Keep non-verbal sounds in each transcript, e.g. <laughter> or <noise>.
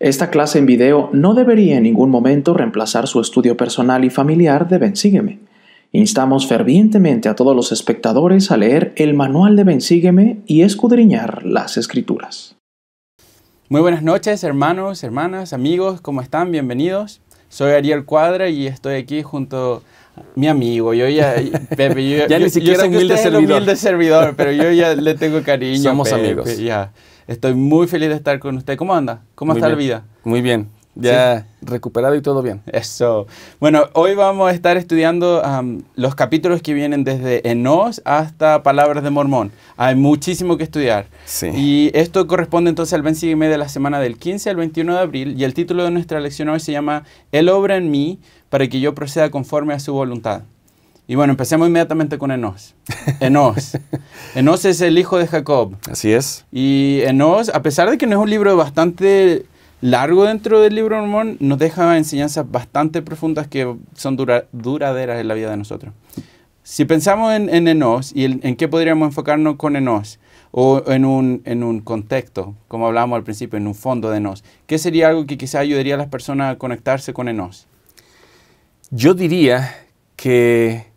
Esta clase en video no debería en ningún momento reemplazar su estudio personal y familiar de Bensígueme. Instamos fervientemente a todos los espectadores a leer el manual de Bensígueme y escudriñar las escrituras. Muy buenas noches, hermanos, hermanas, amigos, ¿cómo están? Bienvenidos. Soy Ariel Cuadra y estoy aquí junto a mi amigo. Yo ya, <laughs> ya ni siquiera que Es humilde servidor, pero yo ya le tengo <laughs> cariño. Somos amigos. Ya. Estoy muy feliz de estar con usted. ¿Cómo anda? ¿Cómo está la vida? Muy bien. Ya recuperado y todo bien. Eso. Bueno, hoy vamos a estar estudiando los capítulos que vienen desde Enos hasta Palabras de Mormón. Hay muchísimo que estudiar. Sí. Y esto corresponde entonces al Ben de la semana del 15 al 21 de abril. Y el título de nuestra lección hoy se llama El obra en mí para que yo proceda conforme a su voluntad. Y bueno, empecemos inmediatamente con Enos. Enos. Enos es el hijo de Jacob. Así es. Y Enos, a pesar de que no es un libro bastante largo dentro del libro Mormón, nos deja enseñanzas bastante profundas que son duraderas en la vida de nosotros. Si pensamos en, en Enos y en qué podríamos enfocarnos con Enos, o en un, en un contexto, como hablábamos al principio, en un fondo de Enos, ¿qué sería algo que quizá ayudaría a las personas a conectarse con Enos? Yo diría que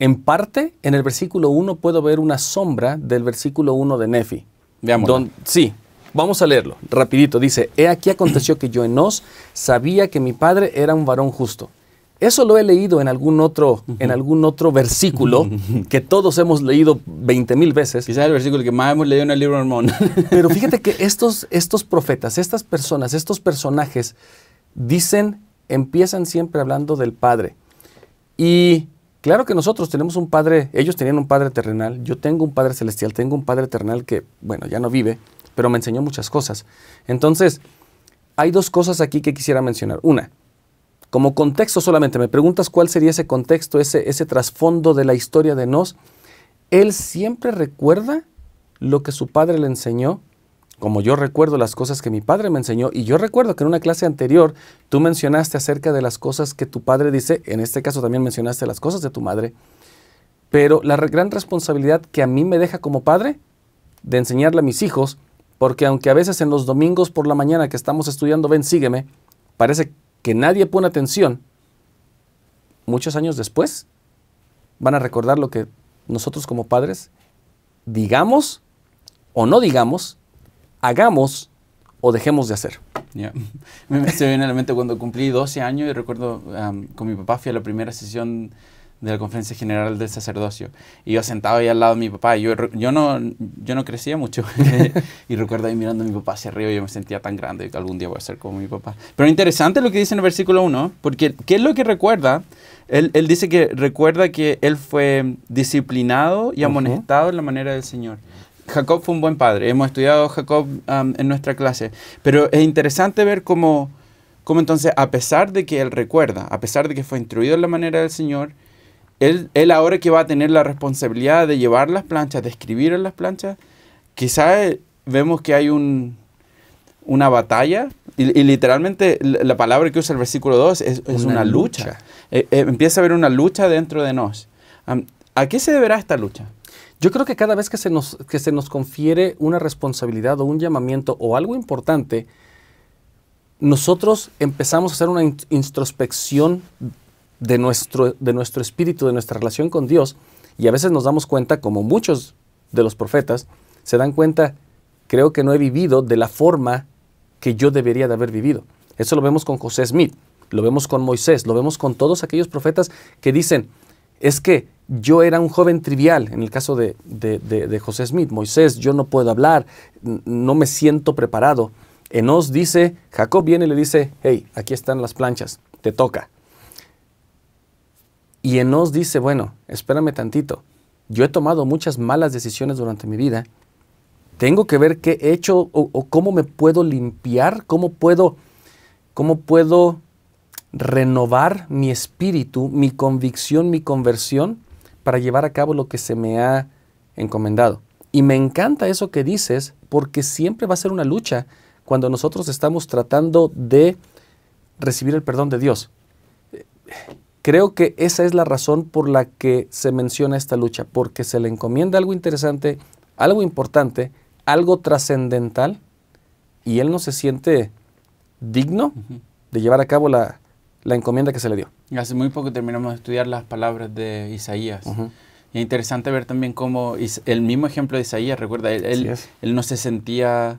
en parte, en el versículo 1 puedo ver una sombra del versículo 1 de Nefi. Veamos. Sí, vamos a leerlo rapidito. Dice, he aquí aconteció que yo en Os sabía que mi padre era un varón justo. Eso lo he leído en algún otro, en algún otro versículo <laughs> que todos hemos leído 20 mil veces. Quizás el versículo que más hemos leído en el libro Mormón. <laughs> Pero fíjate que <laughs> estos, estos profetas, estas personas, estos personajes dicen, empiezan siempre hablando del Padre. Y Claro que nosotros tenemos un padre, ellos tenían un padre terrenal, yo tengo un padre celestial, tengo un padre terrenal que, bueno, ya no vive, pero me enseñó muchas cosas. Entonces, hay dos cosas aquí que quisiera mencionar. Una, como contexto solamente, me preguntas cuál sería ese contexto, ese, ese trasfondo de la historia de Nos. Él siempre recuerda lo que su padre le enseñó como yo recuerdo las cosas que mi padre me enseñó, y yo recuerdo que en una clase anterior tú mencionaste acerca de las cosas que tu padre dice, en este caso también mencionaste las cosas de tu madre, pero la gran responsabilidad que a mí me deja como padre de enseñarle a mis hijos, porque aunque a veces en los domingos por la mañana que estamos estudiando, ven, sígueme, parece que nadie pone atención, muchos años después van a recordar lo que nosotros como padres digamos o no digamos hagamos o dejemos de hacer. Yeah. <laughs> Me viene a la mente cuando cumplí 12 años y recuerdo con mi papá fui a la primera sesión de la Conferencia General del Sacerdocio. Y yo sentado ahí al lado de mi papá, y yo, yo, no, yo no crecía mucho. <laughs> y recuerdo ahí mirando a mi papá hacia arriba, y yo me sentía tan grande que algún día voy a ser como mi papá. Pero interesante lo que dice en el versículo 1, porque ¿qué es lo que recuerda? Él, él dice que recuerda que él fue disciplinado y amonestado en la manera del Señor. Jacob fue un buen padre. Hemos estudiado Jacob um, en nuestra clase. Pero es interesante ver cómo, cómo, entonces, a pesar de que él recuerda, a pesar de que fue instruido en la manera del Señor, él, él ahora que va a tener la responsabilidad de llevar las planchas, de escribir en las planchas, quizás eh, vemos que hay una batalla, y, literalmente la palabra que usa el versículo 2 es, una, lucha. Eh, eh, empieza a haber una lucha dentro de nos. ¿A qué se deberá esta lucha? Yo creo que cada vez que se nos, que se nos confiere una responsabilidad o un llamamiento o algo importante, nosotros empezamos a hacer una introspección de nuestro, de nuestro espíritu, de nuestra relación con Dios, y a veces nos damos cuenta, como muchos de los profetas, se dan cuenta, creo que no he vivido de la forma que yo debería de haber vivido. Eso lo vemos con José Smith, lo vemos con Moisés, lo vemos con todos aquellos profetas que dicen, es que yo era un joven trivial, en el caso de, José Smith, Moisés, yo no puedo hablar, no me siento preparado. Enos dice, Jacob viene y le dice, hey, aquí están las planchas, te toca. Y Enos dice, bueno, espérame tantito, yo he tomado muchas malas decisiones durante mi vida, tengo que ver qué he hecho o, cómo me puedo limpiar, cómo puedo, cómo puedo renovar mi espíritu, mi convicción, mi conversión para llevar a cabo lo que se me ha encomendado. Y me encanta eso que dices, porque siempre va a ser una lucha cuando nosotros estamos tratando de recibir el perdón de Dios. Creo que esa es la razón por la que se menciona esta lucha, porque se le encomienda algo interesante, algo importante, algo trascendental, y él no se siente digno de llevar a cabo la, la encomienda que se le dio. Hace muy poco terminamos de estudiar las palabras de Isaías. Y es interesante ver también cómo el mismo ejemplo de Isaías, recuerda, él, él, no se sentía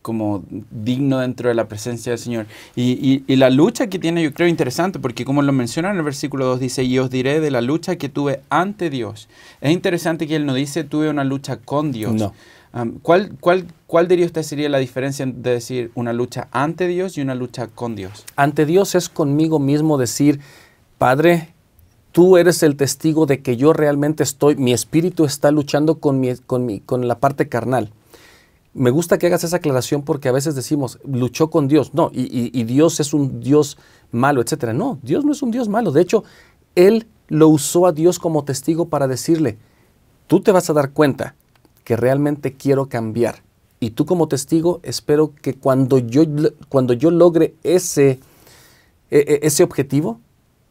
como digno dentro de la presencia del Señor. Y, y, la lucha que tiene, yo creo, interesante, porque como lo menciona en el versículo 2, dice, y os diré de la lucha que tuve ante Dios. Es interesante que él no dice, tuve una lucha con Dios. No cuál, diría usted sería la diferencia de decir una lucha ante Dios y una lucha con Dios? Ante Dios es conmigo mismo decir, Padre, tú eres el testigo de que yo realmente estoy, mi espíritu está luchando con, mi, con, con la parte carnal. Me gusta que hagas esa aclaración porque a veces decimos, luchó con Dios. No, y, Dios es un Dios malo, etc. No, Dios no es un Dios malo. De hecho, Él lo usó a Dios como testigo para decirle, tú te vas a dar cuenta que realmente quiero cambiar. Y tú como testigo, espero que cuando yo, cuando yo logre ese, e, e, ese objetivo,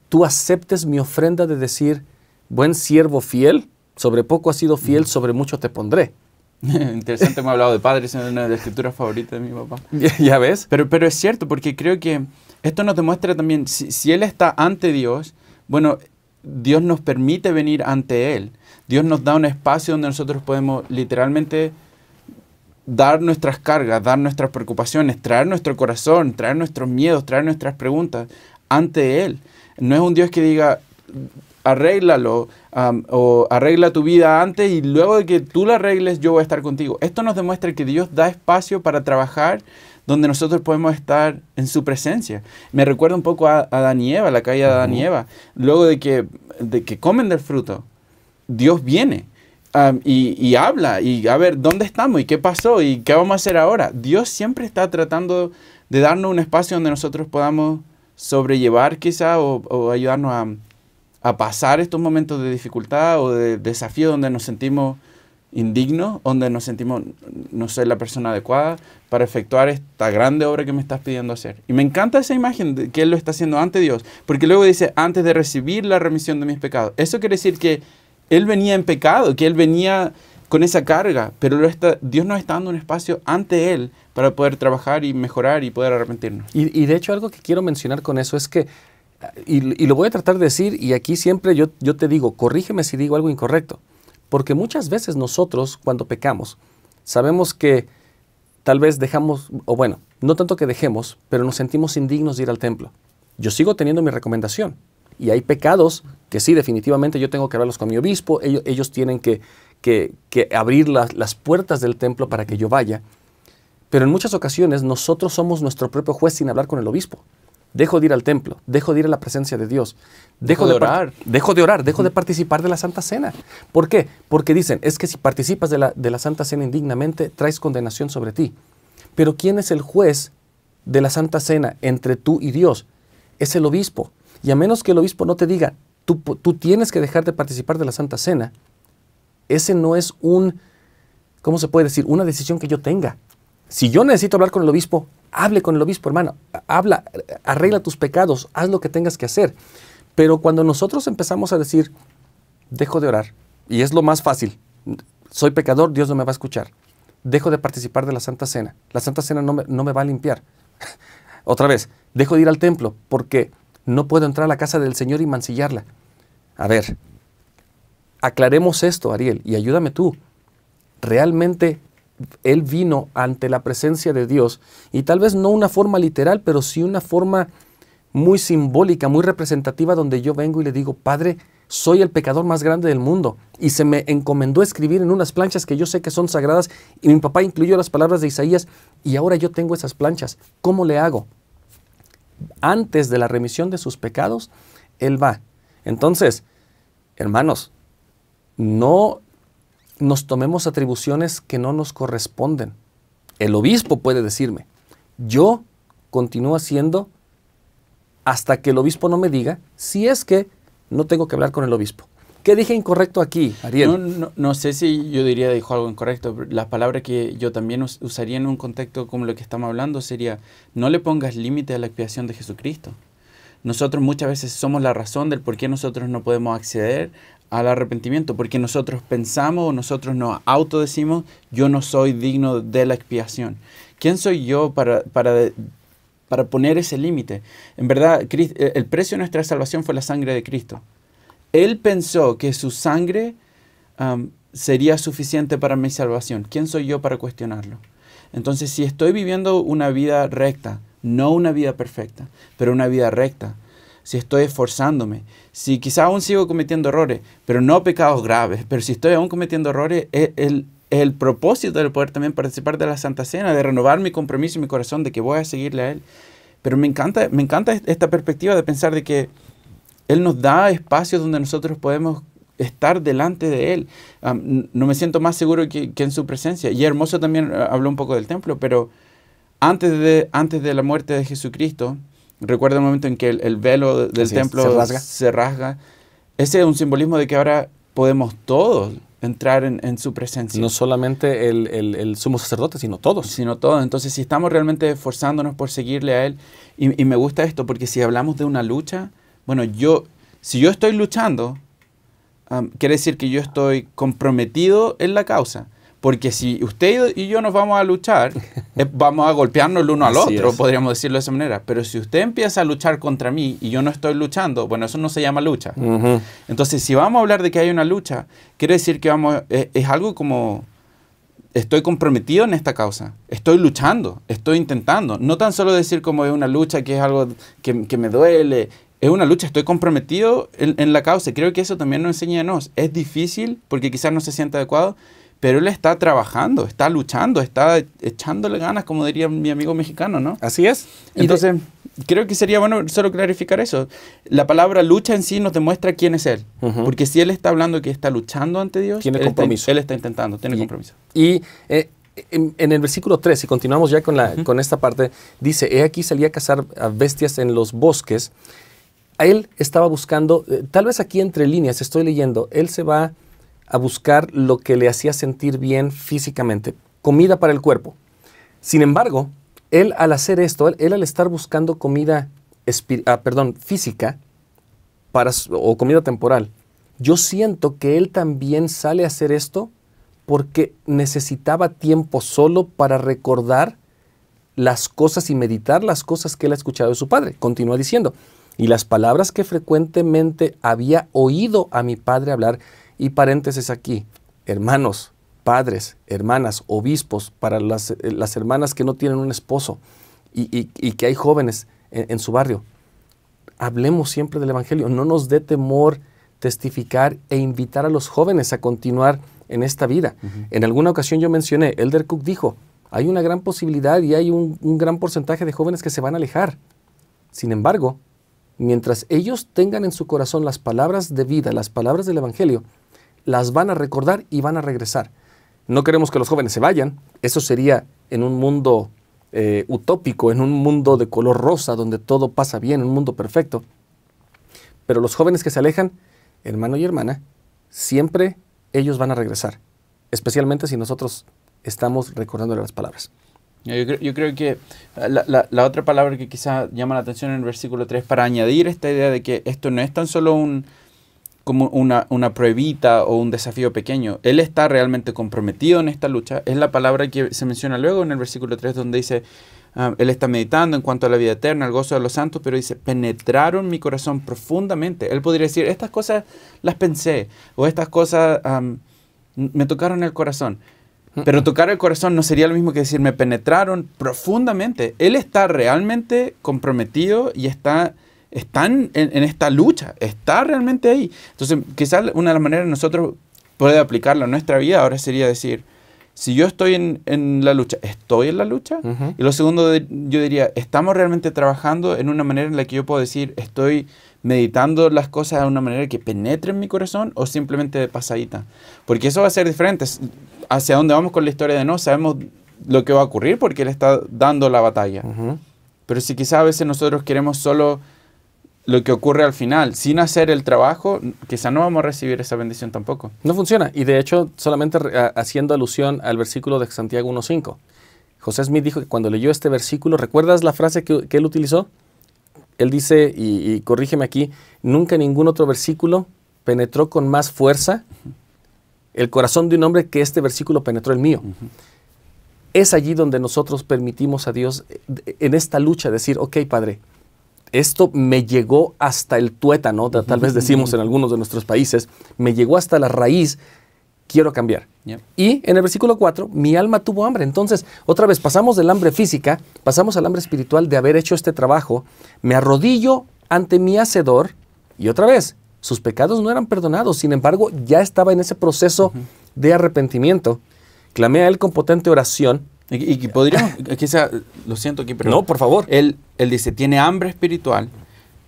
tú aceptes mi ofrenda de decir, buen siervo fiel, sobre poco has sido fiel, sobre mucho te pondré. <laughs> Interesante, me ha hablado de padres es una de las escrituras favoritas de mi papá. <laughs> Ya, ves. Pero, pero es cierto, porque creo que esto nos demuestra también, si Él está ante Dios, bueno, Dios nos permite venir ante Él. Dios nos da un espacio donde nosotros podemos literalmente dar nuestras cargas, dar nuestras preocupaciones, traer nuestro corazón, traer nuestros miedos, traer nuestras preguntas ante Él. No es un Dios que diga, arréglalo o arregla tu vida antes y luego de que tú la arregles yo voy a estar contigo. Esto nos demuestra que Dios da espacio para trabajar donde nosotros podemos estar en su presencia. Me recuerda un poco a, a Danieva, la calle de Danieva, luego de que, de que comen del fruto. Dios viene y, habla y a ver, ¿dónde estamos y qué pasó y qué vamos a hacer ahora? Dios siempre está tratando de darnos un espacio donde nosotros podamos sobrellevar quizá o, ayudarnos a, pasar estos momentos de dificultad o de desafío donde nos sentimos indignos, donde nos sentimos no soy la persona adecuada para efectuar esta grande obra que me estás pidiendo hacer. Y me encanta esa imagen de que Él lo está haciendo ante Dios, porque luego dice, antes de recibir la remisión de mis pecados. Eso quiere decir que él venía en pecado, que él venía con esa carga, pero Dios nos está dando un espacio ante Él para poder trabajar y mejorar y poder arrepentirnos. Y, de hecho algo que quiero mencionar con eso es que, y, lo voy a tratar de decir, y aquí siempre yo, yo te digo, corrígeme si digo algo incorrecto, porque muchas veces nosotros cuando pecamos, sabemos que tal vez dejamos, o bueno, no tanto que dejemos, pero nos sentimos indignos de ir al templo. Yo sigo teniendo mi recomendación, y hay pecados que sí, definitivamente yo tengo que hablarlos con mi obispo, ellos, tienen que, abrir las, puertas del templo para que yo vaya. Pero en muchas ocasiones nosotros somos nuestro propio juez sin hablar con el obispo. Dejo de ir al templo, dejo de ir a la presencia de Dios, dejo, de, orar, dejo de orar, dejo de participar de la Santa Cena. ¿Por qué? Porque dicen, es que si participas de la, de la Santa Cena indignamente, traes condenación sobre ti. Pero ¿quién es el juez de la Santa Cena entre tú y Dios? Es el obispo. Y a menos que el obispo no te diga, tú, tienes que dejar de participar de la Santa Cena, ese no es un, ¿cómo se puede decir? Una decisión que yo tenga. Si yo necesito hablar con el obispo, hable con el obispo, hermano. Habla, arregla tus pecados, haz lo que tengas que hacer. Pero cuando nosotros empezamos a decir, dejo de orar, y es lo más fácil, soy pecador, Dios no me va a escuchar. Dejo de participar de la Santa Cena. La Santa Cena no me, no me va a limpiar. <laughs> Otra vez, dejo de ir al templo porque no puedo entrar a la casa del Señor y mancillarla. A ver, aclaremos esto, Ariel, y ayúdame tú. Realmente él vino ante la presencia de Dios y tal vez no una forma literal, pero sí una forma muy simbólica, muy representativa, donde yo vengo y le digo, Padre, soy el pecador más grande del mundo. Y se me encomendó escribir en unas planchas que yo sé que son sagradas, y mi papá incluyó las palabras de Isaías, y ahora yo tengo esas planchas. ¿Cómo le hago? antes de la remisión de sus pecados, Él va. Entonces, hermanos, no nos tomemos atribuciones que no nos corresponden. El obispo puede decirme, yo continúo haciendo hasta que el obispo no me diga si es que no tengo que hablar con el obispo. ¿Qué dije incorrecto aquí, Ariel? No, sé si yo diría dijo algo incorrecto. La las que yo también usaría en un contexto como lo que estamos hablando sería, no le pongas límite a la expiación de Jesucristo. Nosotros muchas veces somos la razón del por qué nosotros no podemos acceder al arrepentimiento, porque nosotros pensamos o nosotros nos autodecimos, yo no soy digno de la expiación. ¿Quién soy yo para, para para poner ese límite. En verdad, el precio de nuestra salvación fue la sangre de Cristo. Él pensó que su sangre um, sería suficiente para mi salvación. ¿Quién soy yo para cuestionarlo? Entonces, si estoy viviendo una vida recta, no una vida perfecta, pero una vida recta, si estoy esforzándome, si quizá aún sigo cometiendo errores, pero no pecados graves, pero si estoy aún cometiendo errores, es el propósito de poder también participar de la Santa Cena, de renovar mi compromiso y mi corazón, de que voy a seguirle a Él. Pero me encanta, me encanta esta perspectiva de pensar de que él nos da espacios donde nosotros podemos estar delante de Él. no me siento más seguro que, en su presencia. Y Hermoso también eh, habló un poco del templo, pero antes de, antes de la muerte de Jesucristo, recuerda el momento en que el, velo del templo se, rasga. Ese es un simbolismo de que ahora podemos todos entrar en, su presencia. No solamente el, sumo sacerdote, sino todos. Sino todos. Entonces, si estamos realmente esforzándonos por seguirle a Él, y me gusta esto, porque si hablamos de una lucha, bueno, yo, si yo estoy luchando, quiere decir que yo estoy comprometido en la causa. Porque si usted y yo nos vamos a luchar, <laughs> eh, vamos a golpearnos el uno al otro, podríamos decirlo de esa manera. Pero si usted empieza a luchar contra mí y yo no estoy luchando, bueno, eso no se llama lucha. Entonces, si vamos a hablar de que hay una lucha, quiere decir que vamos, eh, es, algo como estoy comprometido en esta causa, estoy luchando, estoy intentando. No tan solo decir como es una lucha que es algo que me duele es una lucha, estoy comprometido en, la causa. Creo que eso también nos enseña a nos. Es difícil porque quizás no se sienta adecuado, pero él está trabajando, está luchando, está echándole ganas, como diría mi amigo mexicano, ¿no? Así es. Entonces, creo que sería bueno solo clarificar eso. La palabra lucha en sí nos demuestra quién es él. Porque si él está hablando que está luchando ante Dios, tiene compromiso. Está, él está intentando, tiene compromiso. Y. Eh, en, el versículo 3, si continuamos ya con, la, con esta parte, dice, he aquí salía a cazar a bestias en los bosques él estaba buscando, eh, tal vez aquí entre líneas, estoy leyendo, él se va a buscar lo que le hacía sentir bien físicamente, comida para el cuerpo. Sin embargo, él al hacer esto, él, al estar buscando comida ah, perdón, física para, o comida temporal, yo siento que él también sale a hacer esto porque necesitaba tiempo solo para recordar las cosas y meditar las cosas que él ha escuchado de su padre. Continúa diciendo, y las palabras que frecuentemente había oído a mi padre hablar, y paréntesis aquí, hermanos, padres, hermanas, obispos, para las, eh, las hermanas que no tienen un esposo y, que hay jóvenes en, su barrio, hablemos siempre del Evangelio, no nos dé temor testificar e invitar a los jóvenes a continuar en esta vida. En alguna ocasión yo mencioné, Elder Cook dijo, hay una gran posibilidad y hay un, un gran porcentaje de jóvenes que se van a alejar. Sin embargo, mientras ellos tengan en su corazón las palabras de vida, las palabras del Evangelio, las van a recordar y van a regresar. No queremos que los jóvenes se vayan, eso sería en un mundo eh, utópico, en un mundo de color rosa, donde todo pasa bien, en un mundo perfecto. Pero los jóvenes que se alejan, hermano y hermana, siempre ellos van a regresar, especialmente si nosotros estamos recordándoles las palabras. Yo creo, que ah, la, la, otra palabra que quizá llama la atención en el versículo 3 para añadir esta idea de que esto no es tan solo un, como una, una pruebita o un desafío pequeño. Él está realmente comprometido en esta lucha. Es la palabra que se menciona luego en el versículo 3 donde dice, ah, Él está meditando en cuanto a la vida eterna, el gozo de los santos, pero dice, penetraron mi corazón profundamente. Él podría decir, estas cosas las pensé o estas cosas ah, me tocaron el corazón pero tocar el corazón no sería lo mismo que decir, me penetraron profundamente. Él está realmente comprometido y está están en, esta lucha, está realmente ahí. Entonces, quizás una de las maneras nosotros poder aplicarlo a nuestra vida ahora sería decir, si yo estoy en, la lucha, ¿estoy en la lucha? Y lo segundo, yo diría, ¿estamos realmente trabajando en una manera en la que yo puedo decir, estoy meditando las cosas de una manera que penetre en mi corazón o simplemente de pasadita? Porque eso va a ser diferente. Hacia dónde vamos con la historia de No, sabemos lo que va a ocurrir porque él está dando la batalla. Pero si quizás a veces nosotros queremos solo lo que ocurre al final. Sin hacer el trabajo, quizá no vamos a recibir esa bendición tampoco. No funciona. Y de hecho, solamente haciendo alusión al versículo de Santiago 1.5. José Smith dijo que cuando leyó este versículo, ¿recuerdas la frase que, él utilizó? Él dice, y, corrígeme aquí, nunca ningún otro versículo penetró con más fuerza el corazón de un hombre que este versículo penetró el mío. Es allí donde nosotros permitimos a Dios eh, en esta lucha decir, ok, Padre, esto me llegó hasta el tuétano, tal vez decimos en algunos de nuestros países, me llegó hasta la raíz, quiero cambiar. Y en el versículo 4, mi alma tuvo hambre. Entonces, otra vez, pasamos del hambre física, pasamos al hambre espiritual de haber hecho este trabajo, me arrodillo ante mi hacedor, y otra vez, sus pecados no eran perdonados, sin embargo, ya estaba en ese proceso de arrepentimiento. Clamé a él con potente oración, y, podríamos, lo siento aquí, pero... No, por favor. Él, él dice, tiene hambre espiritual,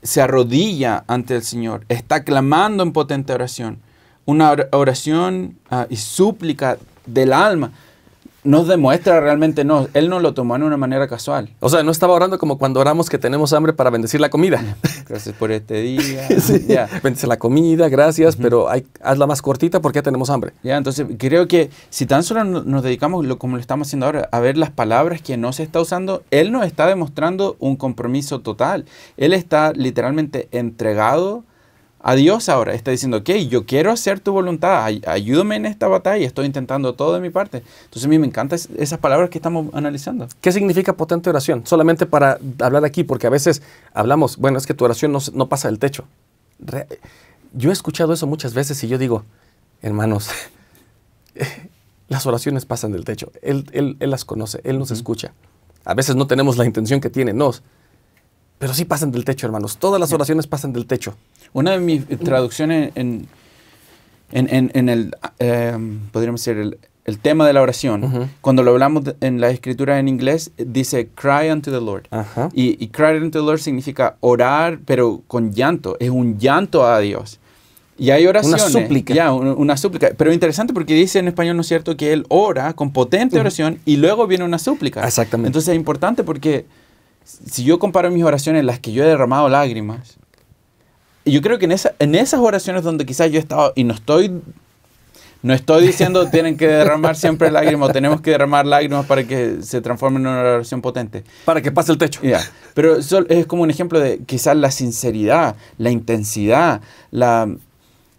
se arrodilla ante el Señor, está clamando en potente oración, una oración ah, y súplica del alma nos demuestra realmente, no, él no lo tomó de una manera casual. O sea, no estaba orando como cuando oramos que tenemos hambre para bendecir la comida. Gracias por este día. <laughs> sí. Bendice la comida, gracias, pero hazla más cortita porque tenemos hambre. Ya, entonces creo que si tan solo nos dedicamos, lo, como lo estamos haciendo ahora, a ver las palabras que no se está usando, él nos está demostrando un compromiso total. Él está literalmente entregado a Dios ahora. Está diciendo, ok, yo quiero hacer tu voluntad, ayúdame en esta batalla, estoy intentando todo de mi parte. Entonces a mí me encantan esas palabras que estamos analizando. ¿Qué significa potente oración? Solamente para hablar aquí, porque a veces hablamos, bueno, es que tu oración no, pasa del techo. yo he escuchado eso muchas veces y yo digo, hermanos, <laughs> las oraciones pasan del techo. Él, las conoce, Él nos escucha. A veces no tenemos la intención que tiene, nos. Pero sí pasan del techo, hermanos. Todas las oraciones pasan del techo. Una de mis traducciones en, en, en, el, eh, podríamos decir, el, el, tema de la oración, cuando lo hablamos en la escritura en inglés, dice cry unto the Lord. y, cry unto the Lord significa orar, pero con llanto. Es un llanto a Dios. Y hay oraciones. Una súplica. Ya, una, súplica. Pero interesante porque dice en español, ¿no es cierto?, que él ora con potente oración y luego viene una súplica. Exactamente. Entonces es importante porque si yo comparo mis oraciones, las que yo he derramado lágrimas, yo creo que en, esa, en esas oraciones donde quizás yo he estado y no estoy no estoy diciendo <laughs> tienen que derramar siempre lágrimas tenemos que derramar lágrimas para que se transformen en una oración potente. Para que pase el techo. Pero es como un ejemplo de quizás la sinceridad, la intensidad, la,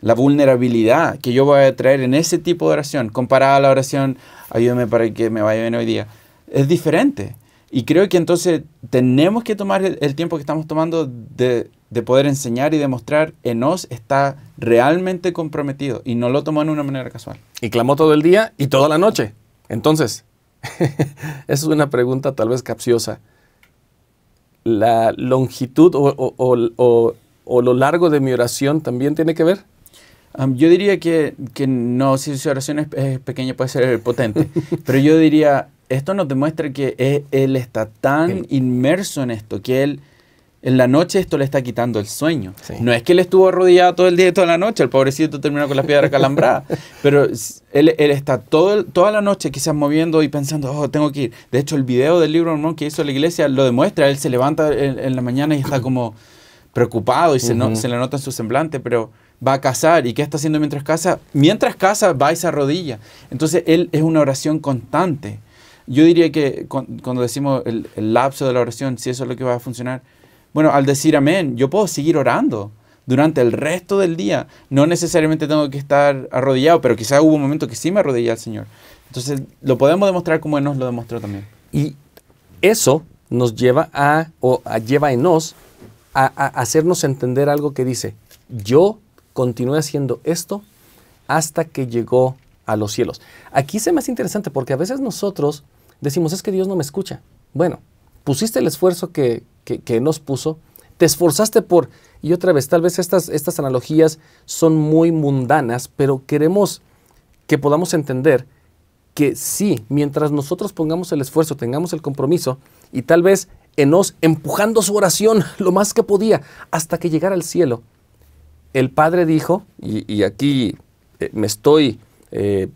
la, vulnerabilidad que yo voy a traer en ese tipo de oración comparada a la oración ayúdame para que me vaya bien hoy día. Es diferente. Y creo que entonces tenemos que tomar el, tiempo que estamos tomando de, poder enseñar y demostrar en nos está realmente comprometido y no lo tomó en una manera casual. Y clamó todo el día y toda la noche. Entonces, esa <laughs> es una pregunta tal vez capciosa. ¿La longitud o, lo largo de mi oración también tiene que ver? yo diría que, no, si su oración es pequeña puede ser potente, <laughs> pero yo diría esto nos demuestra que e, él, está tan em- inmerso en esto que él en la noche esto le está quitando el sueño. No es que él estuvo arrodillado todo el día y toda la noche, el pobrecito terminó con las piedras calambradas, <laughs> pero él, está todo, toda la noche quizás moviendo y pensando, oh, tengo que ir. De hecho, el video del libro no que hizo la iglesia lo demuestra, él se levanta en, la mañana y está como preocupado y se, le nota en su semblante, pero va a cazar ¿Y qué está haciendo mientras casa? Mientras casa, va a esa rodilla. Entonces, él es una oración constante. Yo diría que cuando decimos el, lapso de la oración, si eso es lo que va a funcionar, bueno, al decir amén, yo puedo seguir orando durante el resto del día. No necesariamente tengo que estar arrodillado, pero quizás hubo un momento que sí me arrodillé al Señor. Entonces, lo podemos demostrar como Él nos lo demostró también. Y eso nos lleva a, o lleva en a, a hacernos entender algo que dice, yo continué haciendo esto hasta que llegó a los cielos. Aquí se me hace interesante porque a veces nosotros decimos, es que Dios no me escucha. Bueno, pusiste el esfuerzo que, que, nos puso, te esforzaste por, y otra vez, tal vez estas, estas analogías son muy mundanas, pero queremos que podamos entender que sí, mientras nosotros pongamos el esfuerzo, tengamos el compromiso, y tal vez Enos empujando su oración <laughs> lo más que podía hasta que llegara al cielo, el Padre dijo, y, aquí eh, me estoy eh,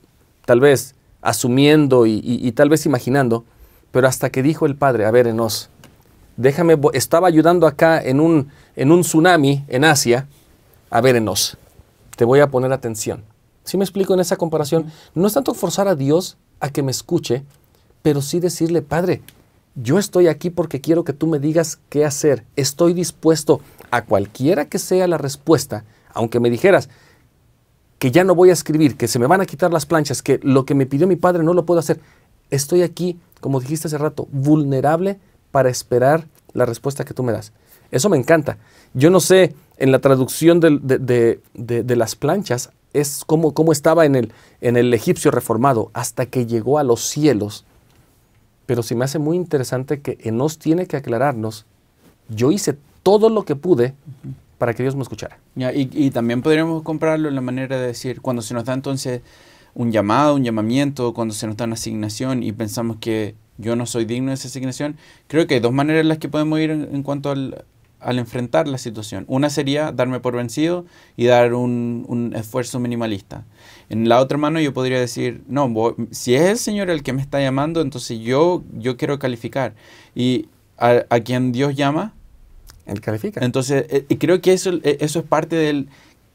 tal vez asumiendo y, tal vez imaginando, pero hasta que dijo el padre, a ver, Enos, déjame, estaba ayudando acá en un, en un tsunami en Asia, a ver, Enos, te voy a poner atención. Si me explico en esa comparación? No es tanto forzar a Dios a que me escuche, pero sí decirle, Padre, yo estoy aquí porque quiero que tú me digas qué hacer. Estoy dispuesto a cualquiera que sea la respuesta, aunque me dijeras, que ya no voy a escribir, que se me van a quitar las planchas, que lo que me pidió mi padre no lo puedo hacer. Estoy aquí, como dijiste hace rato, vulnerable para esperar la respuesta que tú me das. Eso me encanta. Yo no sé, en la traducción de, las planchas, es como, estaba en el, en el egipcio reformado, hasta que llegó a los cielos. Pero sí me hace muy interesante que Enos tiene que aclararnos, yo hice todo lo que pude, para que Dios me escuchara. y, también podríamos comprarlo en la manera de decir, cuando se nos da entonces un llamado, un llamamiento, cuando se nos da una asignación y pensamos que yo no soy digno de esa asignación, creo que hay dos maneras en las que podemos ir en, cuanto al, enfrentar la situación. Una sería darme por vencido y dar un, esfuerzo minimalista. En la otra mano yo podría decir, no, si es el Señor el que me está llamando, entonces yo, yo quiero calificar. Y a quien Dios llama, él califica. Entonces, eh, creo que eso, eh, eso es parte del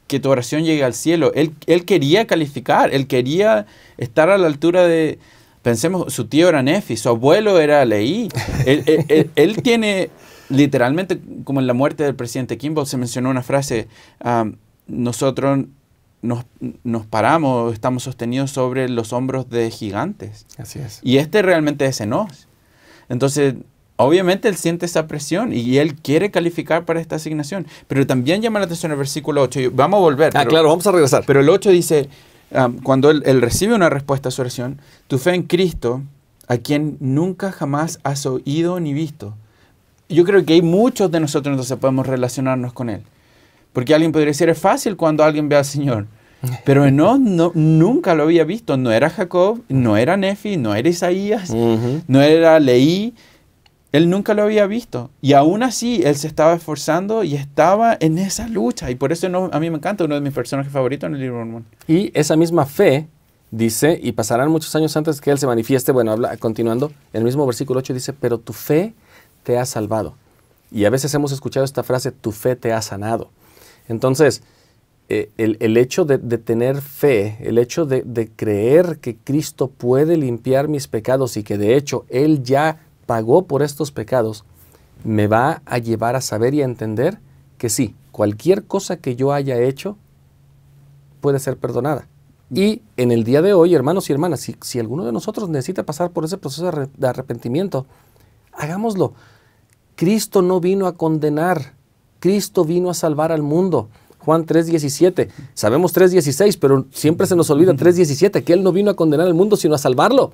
que tu oración llegue al cielo. Él, él quería calificar, él quería estar a la altura de, pensemos, su tío era Nefi, su abuelo era Leí. <laughs> él, tiene, literalmente, como en la muerte del presidente Kimball, se mencionó una frase, ah, nosotros nos, nos, paramos, estamos sostenidos sobre los hombros de gigantes. Así es. Y este realmente es Enos. Entonces, Obviamente él siente esa presión y él quiere calificar para esta asignación, pero también llama la atención el versículo 8. Vamos a volver. Ah, claro, vamos a regresar. Pero el 8 dice, ah, cuando él, recibe una respuesta a su oración, tu fe en Cristo, a quien nunca jamás has oído ni visto. Yo creo que hay muchos de nosotros entonces podemos relacionarnos con él. Porque alguien podría decir, es fácil cuando alguien ve al Señor. <laughs> Pero no, no, nunca lo había visto. No era Jacob, no era Nefi, no era Isaías, no era Leí. Él nunca lo había visto. Y aún así, él se estaba esforzando y estaba en esa lucha. Y por eso no, a mí me encanta, uno de mis personajes favoritos en el libro Mormón. Y esa misma fe, dice, y pasarán muchos años antes que él se manifieste, bueno, continuando, el mismo versículo 8 dice, pero tu fe te ha salvado. Y a veces hemos escuchado esta frase, tu fe te ha sanado. Entonces, eh, el, hecho de, tener fe, el hecho de, de, creer que Cristo puede limpiar mis pecados y que de hecho Él ya pagó por estos pecados, me va a llevar a saber y a entender que sí, cualquier cosa que yo haya hecho puede ser perdonada. Y en el día de hoy, hermanos y hermanas, si, si alguno de nosotros necesita pasar por ese proceso de arrepentimiento, hagámoslo. Cristo no vino a condenar, Cristo vino a salvar al mundo. Juan 3.17. Sabemos 3.16, pero siempre se nos olvida 3.17, <laughs> que Él no vino a condenar al mundo, sino a salvarlo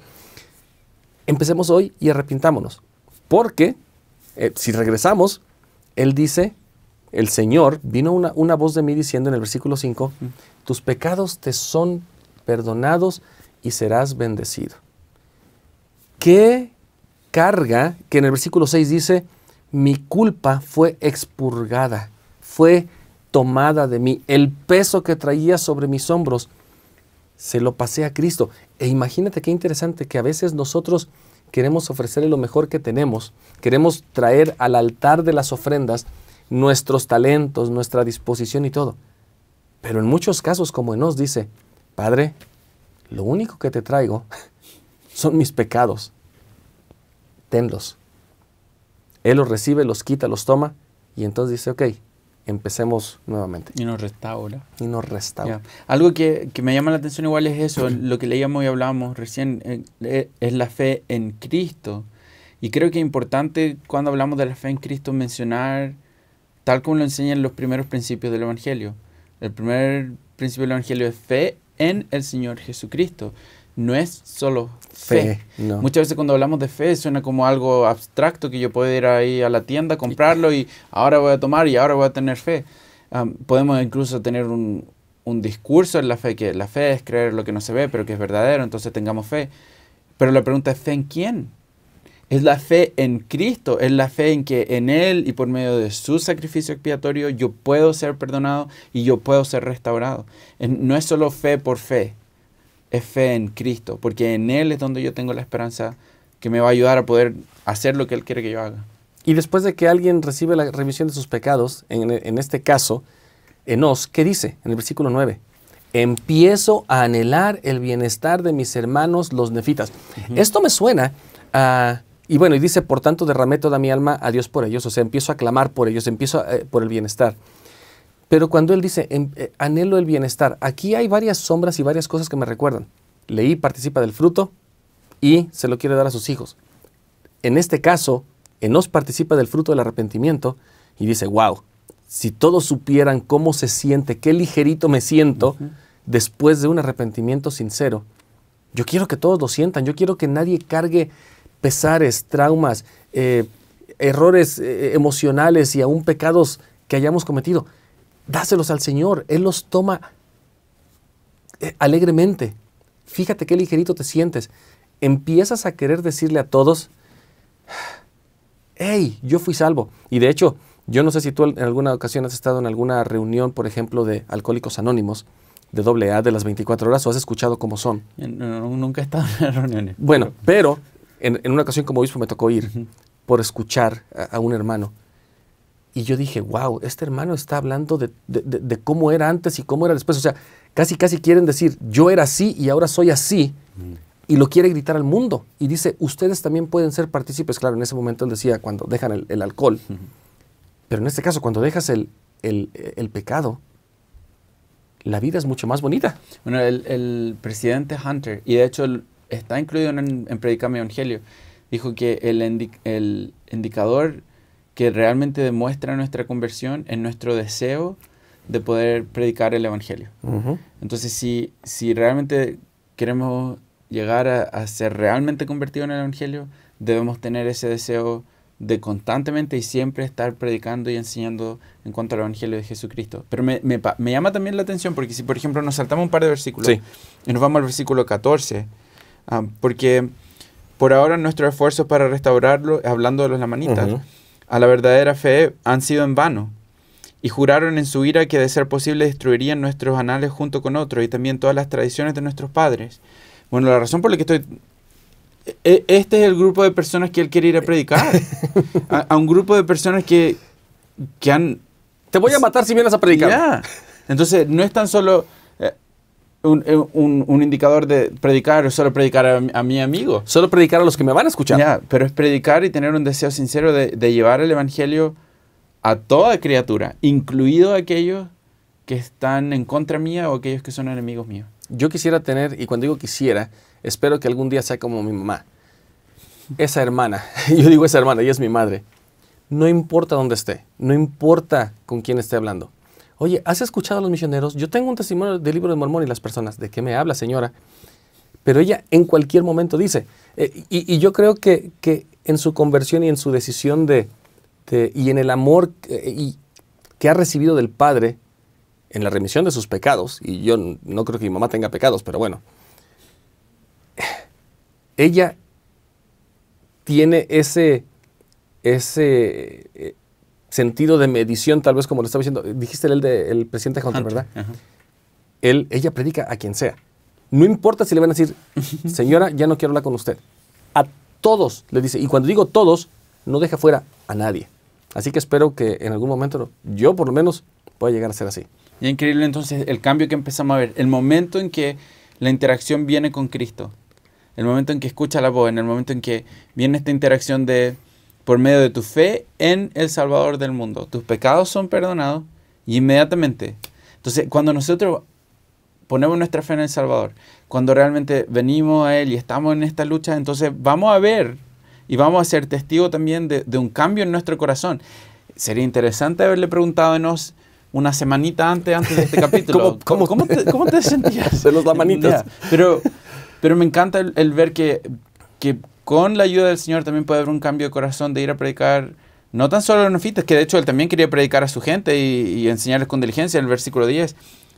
empecemos hoy y arrepintámonos. Porque eh, si regresamos, Él dice, el Señor, vino una, una, voz de mí diciendo en el versículo 5, mm. tus pecados te son perdonados y serás bendecido. ¿Qué carga que en el versículo 6 dice, mi culpa fue expurgada, fue tomada de mí, el peso que traía sobre mis hombros, se lo pasé a Cristo. E imagínate qué interesante que a veces nosotros queremos ofrecerle lo mejor que tenemos, queremos traer al altar de las ofrendas nuestros talentos, nuestra disposición y todo. Pero en muchos casos, como nos dice, Padre, lo único que te traigo <laughs> son mis pecados. Tenlos. Él los recibe, los quita, los toma y entonces dice, ok, empecemos nuevamente. Y nos restaura. Y nos restaura. Algo que, que, me llama la atención igual es eso, lo que leíamos y hablábamos recién, eh, eh, es la fe en Cristo. Y creo que es importante cuando hablamos de la fe en Cristo mencionar, tal como lo enseñan los primeros principios del Evangelio. El primer principio del Evangelio es fe en el Señor Jesucristo no es solo fe. Muchas veces cuando hablamos de fe suena como algo abstracto que yo puedo ir ahí a la tienda, comprarlo y ahora voy a tomar y ahora voy a tener fe. podemos incluso tener un, un discurso en la fe, que la fe es creer lo que no se ve, pero que es verdadero, entonces tengamos fe. Pero la pregunta es, ¿fe en quién? Es la fe en Cristo, es la fe en que en Él y por medio de su sacrificio expiatorio yo puedo ser perdonado y yo puedo ser restaurado. No es solo fe por fe, es fe en Cristo, porque en Él es donde yo tengo la esperanza que me va a ayudar a poder hacer lo que Él quiere que yo haga. Y después de que alguien recibe la remisión de sus pecados, en, este caso, en Os, ¿qué dice en el versículo 9? Empiezo a anhelar el bienestar de mis hermanos los nefitas. Esto me suena Y bueno, y dice, por tanto derramé toda mi alma a Dios por ellos, o sea, empiezo a clamar por ellos, empiezo eh, por el bienestar. Pero cuando él dice, em, eh, anhelo el bienestar, aquí hay varias sombras y varias cosas que me recuerdan. Leí, participa del fruto y se lo quiere dar a sus hijos. En este caso, Enos participa del fruto del arrepentimiento y dice, wow, si todos supieran cómo se siente, qué ligerito me siento después de un arrepentimiento sincero. Yo quiero que todos lo sientan, yo quiero que nadie cargue pesares, traumas, eh, errores eh, emocionales y aún pecados que hayamos cometido dáselos al Señor. Él los toma eh, alegremente. Fíjate qué ligerito te sientes. Empiezas a querer decirle a todos, hey, yo fui salvo. Y de hecho, yo no sé si tú en alguna ocasión has estado en alguna reunión, por ejemplo, de Alcohólicos Anónimos, de AA de las 24 horas, o has escuchado cómo son. nunca he estado en reuniones. Bueno, pero en, una ocasión como obispo me tocó ir por escuchar a un hermano y yo dije, wow, este hermano está hablando de, de, de, cómo era antes y cómo era después. O sea, casi, casi quieren decir, yo era así y ahora soy así. Mm. Y lo quiere gritar al mundo. Y dice, ustedes también pueden ser partícipes. Claro, en ese momento él decía, cuando dejan el, alcohol. Pero en este caso, cuando dejas el, el, el pecado, la vida es mucho más bonita. Bueno, el, el presidente Hunter, y de hecho está incluido en, en Predicame Evangelio, dijo que el, el indicador que realmente demuestra nuestra conversión en nuestro deseo de poder predicar el Evangelio. Entonces, si, si realmente queremos llegar a, ser realmente convertidos en el Evangelio, debemos tener ese deseo de constantemente y siempre estar predicando y enseñando en cuanto al Evangelio de Jesucristo. Pero me, llama también la atención porque si, por ejemplo, nos saltamos un par de versículos y nos vamos al versículo 14, ah, porque por ahora nuestro esfuerzo para restaurarlo, eh, hablando de los lamanitas, a la verdadera fe han sido en vano. Y juraron en su ira que de ser posible destruirían nuestros anales junto con otros y también todas las tradiciones de nuestros padres. Bueno, la razón por la que estoy... E, e, este es el grupo de personas que él quiere ir a predicar. <laughs> A, un grupo de personas que, que han... Te voy a matar si vienes a predicar. Entonces, no es tan solo eh, un, indicador de predicar, solo predicar a, mi amigo. Solo predicar a los que me van a escuchar. pero es predicar y tener un deseo sincero de, de llevar el Evangelio a toda criatura, incluido aquellos que están en contra mía o aquellos que son enemigos míos. Yo quisiera tener, y cuando digo quisiera, espero que algún día sea como mi mamá. Esa hermana, <laughs> yo digo esa hermana, ella es mi madre. No importa dónde esté, no importa con quién esté hablando oye, ¿has escuchado a los misioneros? Yo tengo un testimonio del libro de Mormón y las personas, ¿de qué me habla, señora? Pero ella en cualquier momento dice, eh, y, yo creo que, en su conversión y en su decisión de, y en el amor y, que ha recibido del Padre en la remisión de sus pecados, y yo no creo que mi mamá tenga pecados, pero bueno, ella tiene ese, ese, eh, sentido de medición, tal vez como lo estaba diciendo, dijiste el del de, presidente Hunter, ¿verdad? ella predica a quien sea. No importa si le van a decir, <laughs> señora, ya no quiero hablar con usted. A todos le dice, y cuando digo todos, no deja fuera a nadie. Así que espero que en algún momento, yo por lo menos, pueda llegar a ser así. Y increíble entonces el cambio que empezamos a ver, el momento en que la interacción viene con Cristo, el momento en que escucha la voz, en el momento en que viene esta interacción de por medio de tu fe en el Salvador del mundo. Tus pecados son perdonados y inmediatamente. Entonces, cuando nosotros ponemos nuestra fe en el Salvador, cuando realmente venimos a Él y estamos en esta lucha, entonces vamos a ver y vamos a ser testigo también de, un cambio en nuestro corazón. Sería interesante haberle preguntado a nos una semanita antes, antes de este <laughs> capítulo. ¿Cómo, cómo, te, <laughs> sentías? De los Pero, pero me encanta el, ver que, que con la ayuda del Señor también puede haber un cambio de corazón de ir a predicar, no tan solo a los nefitas, que de hecho él también quería predicar a su gente y, enseñarles con diligencia en el versículo 10.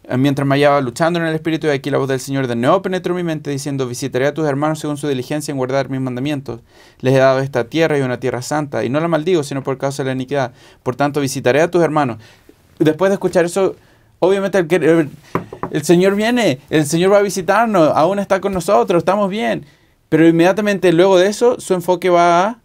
Eh, mientras me hallaba luchando en el espíritu, y aquí la voz del Señor de nuevo penetró mi mente, diciendo: Visitaré a tus hermanos según su diligencia en guardar mis mandamientos. Les he dado esta tierra y una tierra santa, y no la maldigo, sino por causa de la iniquidad. Por tanto, visitaré a tus hermanos. Después de escuchar eso, obviamente el Señor viene, el Señor va a visitarnos, aún está con nosotros, estamos bien. Pero inmediatamente luego de eso, su enfoque va a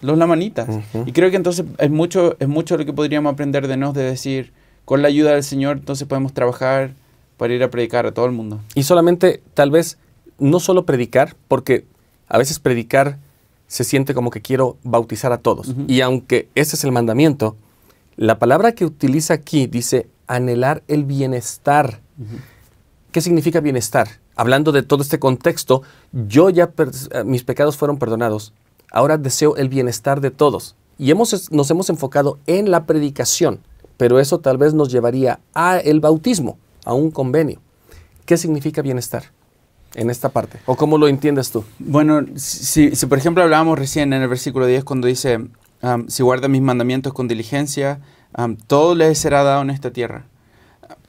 los lamanitas. Y creo que entonces es mucho, es mucho lo que podríamos aprender de nos, de decir, con la ayuda del Señor, entonces podemos trabajar para ir a predicar a todo el mundo. Y solamente, tal vez, no solo predicar, porque a veces predicar se siente como que quiero bautizar a todos. Y aunque ese es el mandamiento, la palabra que utiliza aquí dice anhelar el bienestar. ¿Qué significa bienestar? hablando de todo este contexto, yo ya eh, mis pecados fueron perdonados. Ahora deseo el bienestar de todos. Y hemos, nos hemos enfocado en la predicación, pero eso tal vez nos llevaría a el bautismo, a un convenio. ¿Qué significa bienestar? en esta parte? ¿O cómo lo entiendes tú? Bueno, si, por ejemplo hablábamos recién en el versículo 10 cuando dice, um, si guarda mis mandamientos con diligencia, um, todo le será dado en esta tierra.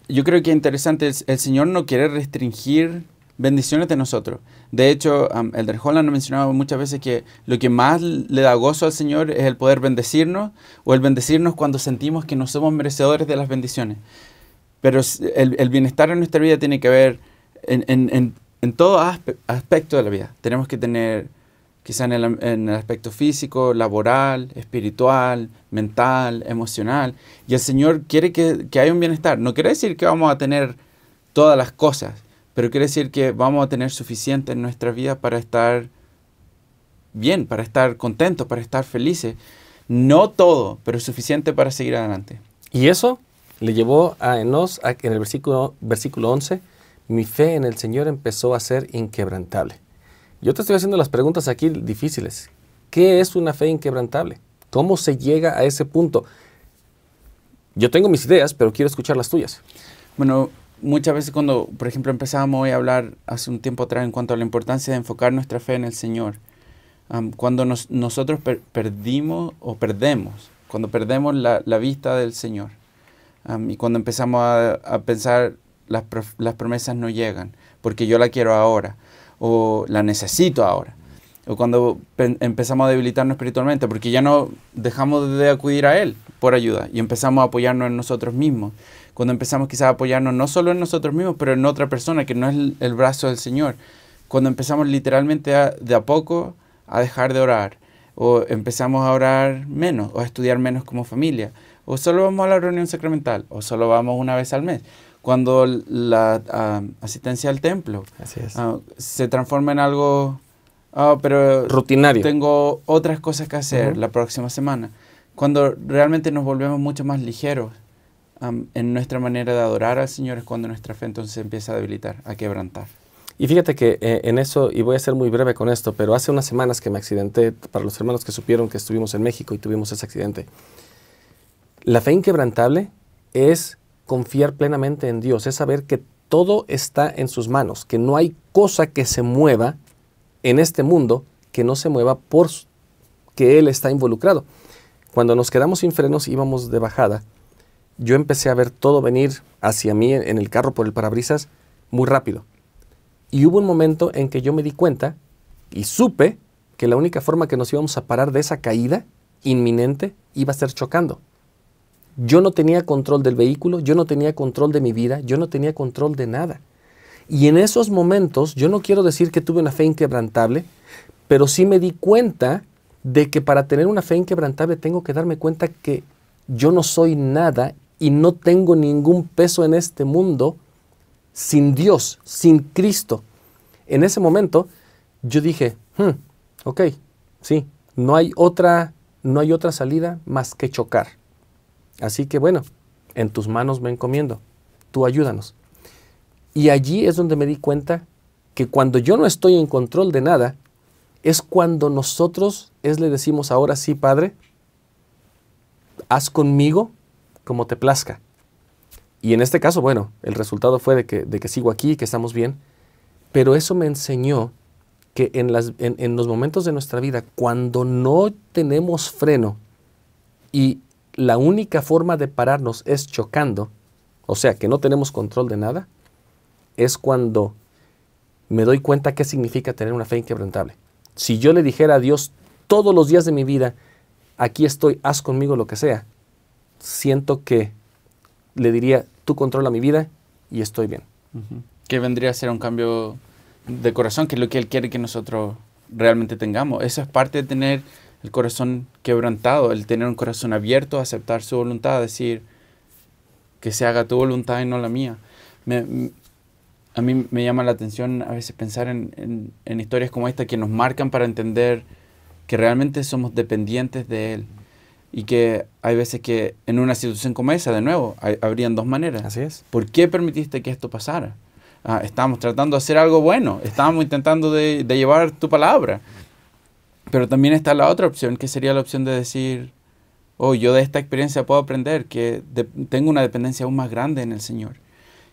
Yo creo que interesante, el Señor no quiere restringir bendiciones de nosotros. De hecho, el Holland ha mencionado muchas veces que lo que más le da gozo al Señor es el poder bendecirnos o el bendecirnos cuando sentimos que no somos merecedores de las bendiciones. Pero el, bienestar en nuestra vida tiene que ver en, todo aspecto de la vida. Tenemos que tener quizá en el, aspecto físico, laboral, espiritual, mental, emocional. Y el Señor quiere que, que haya un bienestar. No quiere decir que vamos a tener todas las cosas, pero quiere decir que vamos a tener suficiente en nuestra vida para estar bien, para estar contentos, para estar felices. No todo, pero suficiente para seguir adelante. Y eso le llevó a Enos, en el versículo 11, mi fe en el Señor empezó a ser inquebrantable. Yo te estoy haciendo las preguntas aquí difíciles. ¿Qué es una fe inquebrantable? ¿Cómo se llega a ese punto? Yo tengo mis ideas, pero quiero escuchar las tuyas. Bueno, muchas veces cuando, por ejemplo, empezábamos hoy a hablar hace un tiempo atrás en cuanto a la importancia de enfocar nuestra fe en el Señor, cuando nosotros perdimos o perdemos, cuando perdemos la, vista del Señor y cuando empezamos a, pensar las, las, promesas no llegan porque yo la quiero ahora o la necesito ahora. O cuando empezamos a debilitarnos espiritualmente, porque ya no dejamos de acudir a Él, por ayuda y empezamos a apoyarnos en nosotros mismos. Cuando empezamos quizás a apoyarnos no solo en nosotros mismos, pero en otra persona que no es el, brazo del Señor. Cuando empezamos literalmente de a poco a dejar de orar, o empezamos a orar menos, o a estudiar menos como familia, o solo vamos a la reunión sacramental, o solo vamos una vez al mes. Cuando la ah, asistencia al templo ah, se transforma en algo, ah, pero rutinario. Tengo otras cosas que hacer la próxima semana cuando realmente nos volvemos mucho más ligeros en nuestra manera de adorar al Señor es cuando nuestra fe entonces empieza a debilitar, a quebrantar. Y fíjate que eh, en eso, y voy a ser muy breve con esto, pero hace unas semanas que me accidenté, para los hermanos que supieron que estuvimos en México y tuvimos ese accidente, la fe inquebrantable es confiar plenamente en Dios, es saber que todo está en sus manos, que no hay cosa que se mueva en este mundo que no se mueva por que Él está involucrado. Cuando nos quedamos sin frenos íbamos de bajada. Yo empecé a ver todo venir hacia mí en el carro por el parabrisas muy rápido. Y hubo un momento en que yo me di cuenta y supe que la única forma que nos íbamos a parar de esa caída inminente iba a ser chocando. Yo no tenía control del vehículo, yo no tenía control de mi vida, yo no tenía control de nada. Y en esos momentos, yo no quiero decir que tuve una fe inquebrantable, pero sí me di cuenta de que para tener una fe inquebrantable tengo que darme cuenta que yo no soy nada y no tengo ningún peso en este mundo sin Dios, sin Cristo. En ese momento yo dije, hmm, ok, sí, no hay otra, no hay otra salida más que chocar. Así que bueno, en tus manos me encomiendo, tú ayúdanos. Y allí es donde me di cuenta que cuando yo no estoy en control de nada, es cuando nosotros es le decimos ahora sí, Padre, haz conmigo como te plazca. Y en este caso, bueno, el resultado fue de que, sigo aquí, y que estamos bien, pero eso me enseñó que en, en, en los momentos de nuestra vida, cuando no tenemos freno y la única forma de pararnos es chocando, o sea, que no tenemos control de nada, es cuando me doy cuenta qué significa tener una fe inquebrantable. Si yo le dijera a Dios todos los días de mi vida, aquí estoy, haz conmigo lo que sea, siento que le diría, tú controla mi vida y estoy bien. Que vendría a ser un cambio de corazón, que es lo que Él quiere que nosotros realmente tengamos. Esa es parte de tener el corazón quebrantado, el tener un corazón abierto, aceptar su voluntad, decir que se haga tu voluntad y no la mía a mí me llama la atención a veces pensar en, historias como esta que nos marcan para entender que realmente somos dependientes de Él. Y que hay veces que en una situación como esa, de nuevo, habrían dos maneras. Así es. ¿Por qué permitiste que esto pasara? Ah, estábamos tratando de hacer algo bueno, estábamos intentando de, llevar tu palabra. Pero también está la otra opción, que sería la opción de decir, oh, yo de esta experiencia puedo aprender que tengo una dependencia aún más grande en el Señor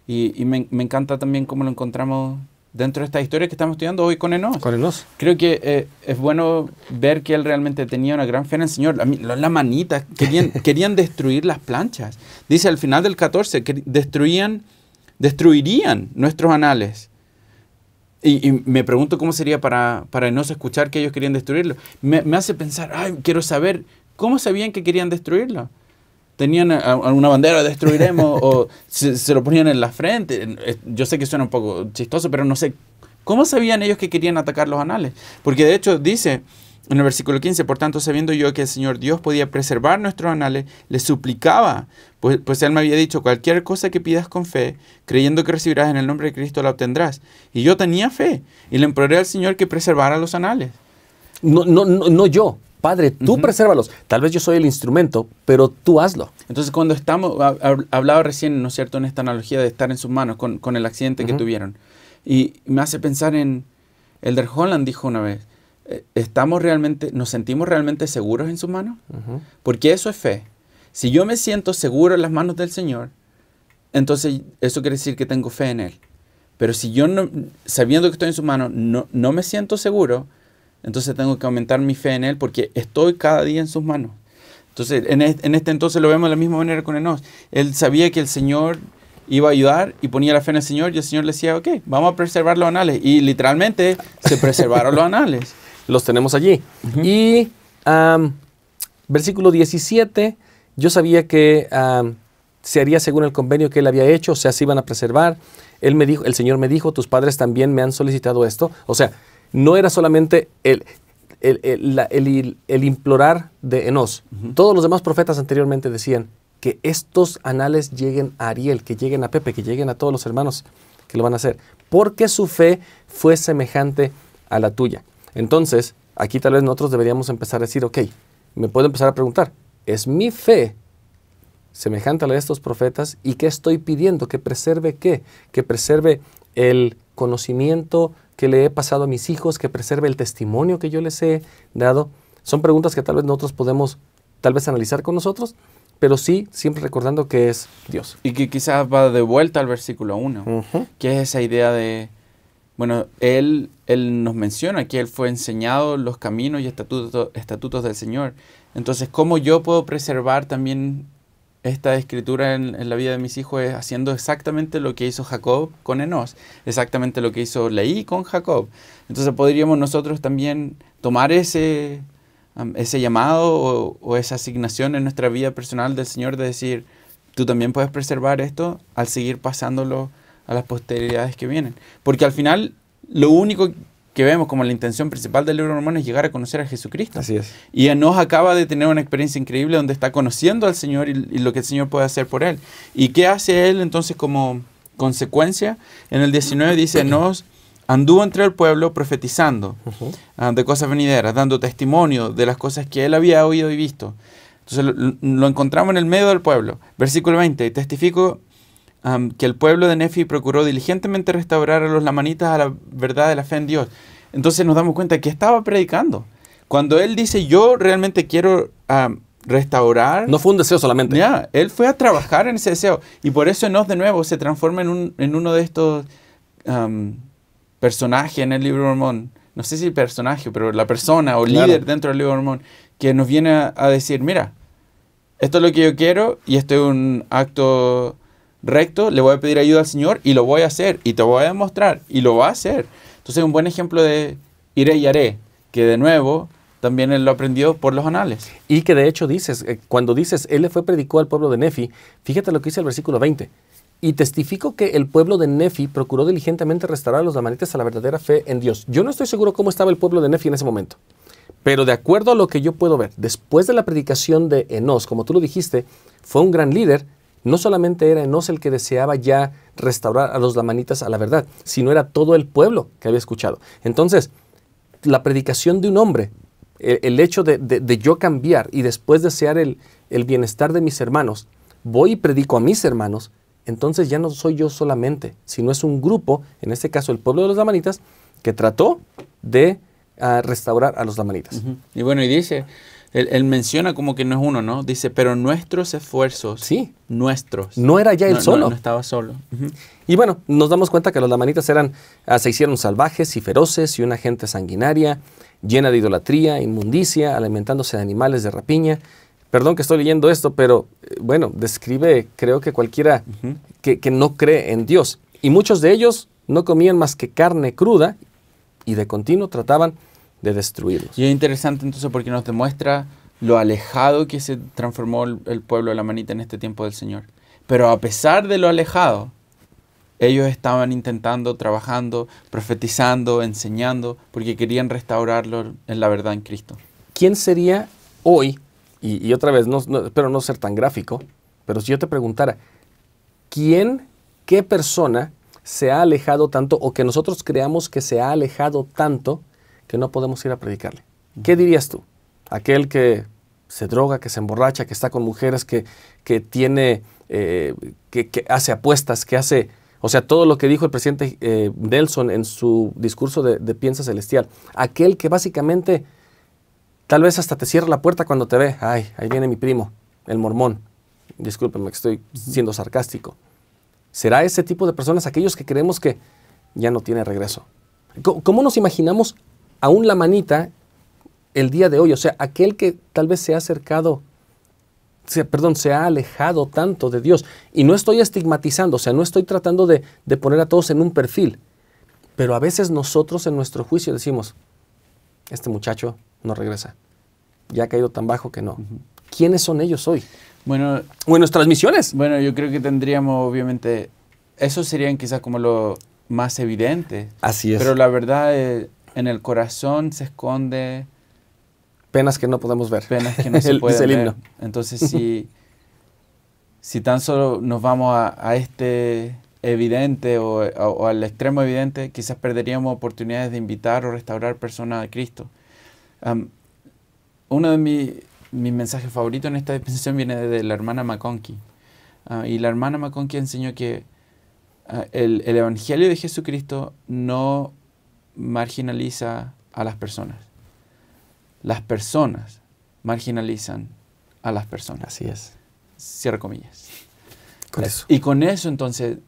y, me, encanta también cómo lo encontramos dentro de esta historia que estamos estudiando hoy con Enos. Con Creo que eh, es bueno ver que él realmente tenía una gran fe en el Señor. Las la manita querían, <laughs> querían destruir las planchas. Dice al final del 14 que destruían, destruirían nuestros anales. Y, me pregunto cómo sería para, para no escuchar que ellos querían destruirlo. Me, me, hace pensar, ay, quiero saber cómo sabían que querían destruirlo tenían una bandera, destruiremos, o se, lo ponían en la frente. Yo sé que suena un poco chistoso, pero no sé, ¿cómo sabían ellos que querían atacar los anales? Porque de hecho dice en el versículo 15, por tanto, sabiendo yo que el Señor Dios podía preservar nuestros anales, le suplicaba, pues, pues Él me había dicho, cualquier cosa que pidas con fe, creyendo que recibirás en el nombre de Cristo, la obtendrás. Y yo tenía fe, y le imploré al Señor que preservara los anales. No, no, no, no yo, Padre, tú presérvalos. Tal vez yo soy el instrumento, pero tú hazlo. Entonces, cuando estamos, hablaba recién, ¿no es cierto?, en esta analogía de estar en sus manos con, el accidente que tuvieron. Y me hace pensar en, Elder Holland dijo una vez, eh, ¿estamos realmente, nos sentimos realmente seguros en sus manos? Porque eso es fe. Si yo me siento seguro en las manos del Señor, entonces eso quiere decir que tengo fe en Él. Pero si yo, no, sabiendo que estoy en sus manos, no, no me siento seguro, entonces tengo que aumentar mi fe en Él porque estoy cada día en sus manos. Entonces, en este, entonces lo vemos de la misma manera con Enos. Él sabía que el Señor iba a ayudar y ponía la fe en el Señor y el Señor le decía, ok, vamos a preservar los anales. Y literalmente se preservaron los anales. <laughs> Los tenemos allí. Y versículo 17, yo sabía que se haría según el convenio que él había hecho, o sea, se iban a preservar. Él me dijo, el Señor me dijo, tus padres también me han solicitado esto. O sea, no era solamente el, el, implorar de Enos. Todos los demás profetas anteriormente decían que estos anales lleguen a Ariel, que lleguen a Pepe, que lleguen a todos los hermanos que lo van a hacer, porque su fe fue semejante a la tuya. Entonces, aquí tal vez nosotros deberíamos empezar a decir, ok, me puedo empezar a preguntar, ¿es mi fe semejante a la de estos profetas? ¿Y qué estoy pidiendo? ¿Que preserve qué? Que preserve el conocimiento que le he pasado a mis hijos, que preserve el testimonio que yo les he dado. Son preguntas que tal vez nosotros podemos tal vez analizar con nosotros, pero sí siempre recordando que es Dios. Y que quizás va de vuelta al versículo 1, que es esa idea de, bueno, él, él nos menciona que él fue enseñado los caminos y estatutos, estatutos del Señor. Entonces, ¿cómo yo puedo preservar también esta escritura en, la vida de mis hijos es haciendo exactamente lo que hizo Jacob con Enos, exactamente lo que hizo Leí con Jacob. Entonces podríamos nosotros también tomar ese, ese llamado o, o, esa asignación en nuestra vida personal del Señor de decir, tú también puedes preservar esto al seguir pasándolo a las posteridades que vienen. Porque al final lo único que vemos como la intención principal del libro de Mormón es llegar a conocer a Jesucristo. Así es. Y acaba de tener una experiencia increíble donde está conociendo al Señor y, lo que el Señor puede hacer por él. ¿Y qué hace él entonces como consecuencia? En el 19 dice, nos anduvo entre el pueblo profetizando ah, de cosas venideras, dando testimonio de las cosas que él había oído y visto. Entonces lo, lo encontramos en el medio del pueblo. Versículo 20, testifico que el pueblo de Nefi procuró diligentemente restaurar a los lamanitas a la verdad de la fe en Dios. Entonces nos damos cuenta que estaba predicando. Cuando él dice, yo realmente quiero restaurar. No fue un deseo solamente. Ya, él fue a trabajar en ese deseo. Y por eso Enos de nuevo se transforma en, en uno de estos personajes en el libro de Mormón. No sé si personaje, pero la persona o líder dentro del libro Mormón que nos viene a, decir, mira, esto es lo que yo quiero y esto es un acto recto, le voy a pedir ayuda al Señor y lo voy a hacer y te voy a demostrar y lo va a hacer. Entonces, un buen ejemplo de iré y haré, que de nuevo también él lo aprendió por los anales. Y que de hecho dices, eh, cuando dices, él le fue predicó al pueblo de Nefi, fíjate lo que dice el versículo 20. Y testifico que el pueblo de Nefi procuró diligentemente restaurar a los damanitas a la verdadera fe en Dios. Yo no estoy seguro cómo estaba el pueblo de Nefi en ese momento. Pero de acuerdo a lo que yo puedo ver, después de la predicación de Enos, como tú lo dijiste, fue un gran líder, no solamente era Enos el que deseaba ya restaurar a los lamanitas a la verdad, sino era todo el pueblo que había escuchado. Entonces, la predicación de un hombre, el, hecho de, yo cambiar y después desear el, bienestar de mis hermanos, voy y predico a mis hermanos, entonces ya no soy yo solamente, sino es un grupo, en este caso el pueblo de los lamanitas, que trató de ah, restaurar a los lamanitas. Y bueno, y dice, él, menciona como que no es uno, ¿no? Dice, pero nuestros esfuerzos. Sí. Nuestros. No era ya él solo. No, estaba solo. Y bueno, nos damos cuenta que los lamanitas eran, ah, se hicieron salvajes y feroces y una gente sanguinaria, llena de idolatría, inmundicia, alimentándose de animales de rapiña. Perdón que estoy leyendo esto, pero eh, bueno, describe, creo que cualquiera que, que no cree en Dios. Y muchos de ellos no comían más que carne cruda y de continuo trataban de Y es interesante entonces porque nos demuestra lo alejado que se transformó el, pueblo de la manita en este tiempo del Señor. Pero a pesar de lo alejado, ellos estaban intentando, trabajando, profetizando, enseñando, porque querían restaurarlo en la verdad en Cristo. ¿Quién sería hoy, y, otra vez, no, espero no ser tan gráfico, pero si yo te preguntara, ¿quién, qué persona se ha alejado tanto o que nosotros creamos que se ha alejado tanto que no podemos ir a predicarle. ¿Qué dirías tú? Aquel que se droga, que se emborracha, que está con mujeres, que, que tiene, eh, que, hace apuestas, que hace, o sea, todo lo que dijo el presidente eh, Nelson en su discurso de, Piensa Celestial. Aquel que básicamente tal vez hasta te cierra la puerta cuando te ve. Ay, ahí viene mi primo, el mormón. Discúlpenme que estoy siendo sarcástico. ¿Será ese tipo de personas aquellos que creemos que ya no tiene regreso? ¿Cómo nos imaginamos aún la manita, el día de hoy, o sea, aquel que tal vez se ha acercado, perdón, se ha alejado tanto de Dios, y no estoy estigmatizando, o sea, no estoy tratando de, poner a todos en un perfil, pero a veces nosotros en nuestro juicio decimos, este muchacho no regresa, ya ha caído tan bajo que no. ¿Quiénes son ellos hoy? Bueno, o nuestras misiones. Bueno, yo creo que tendríamos, obviamente, eso serían quizás como lo más evidente. Así es. Pero la verdad, es. Eh, en el corazón se esconde... Penas que no podemos ver. Penas que no se <laughs> pueden ver. Himno. Entonces, <laughs> si, si tan solo nos vamos a, este evidente o, al extremo evidente, quizás perderíamos oportunidades de invitar o restaurar personas a Cristo. uno de mi, mis mensajes favoritos en esta dispensación viene de la hermana McConkie. Ah, y la hermana McConkie enseñó que ah, el, el Evangelio de Jesucristo no marginaliza a las personas. Las personas marginalizan a las personas. Así es. Cierra comillas. Con eso. Y con eso entonces,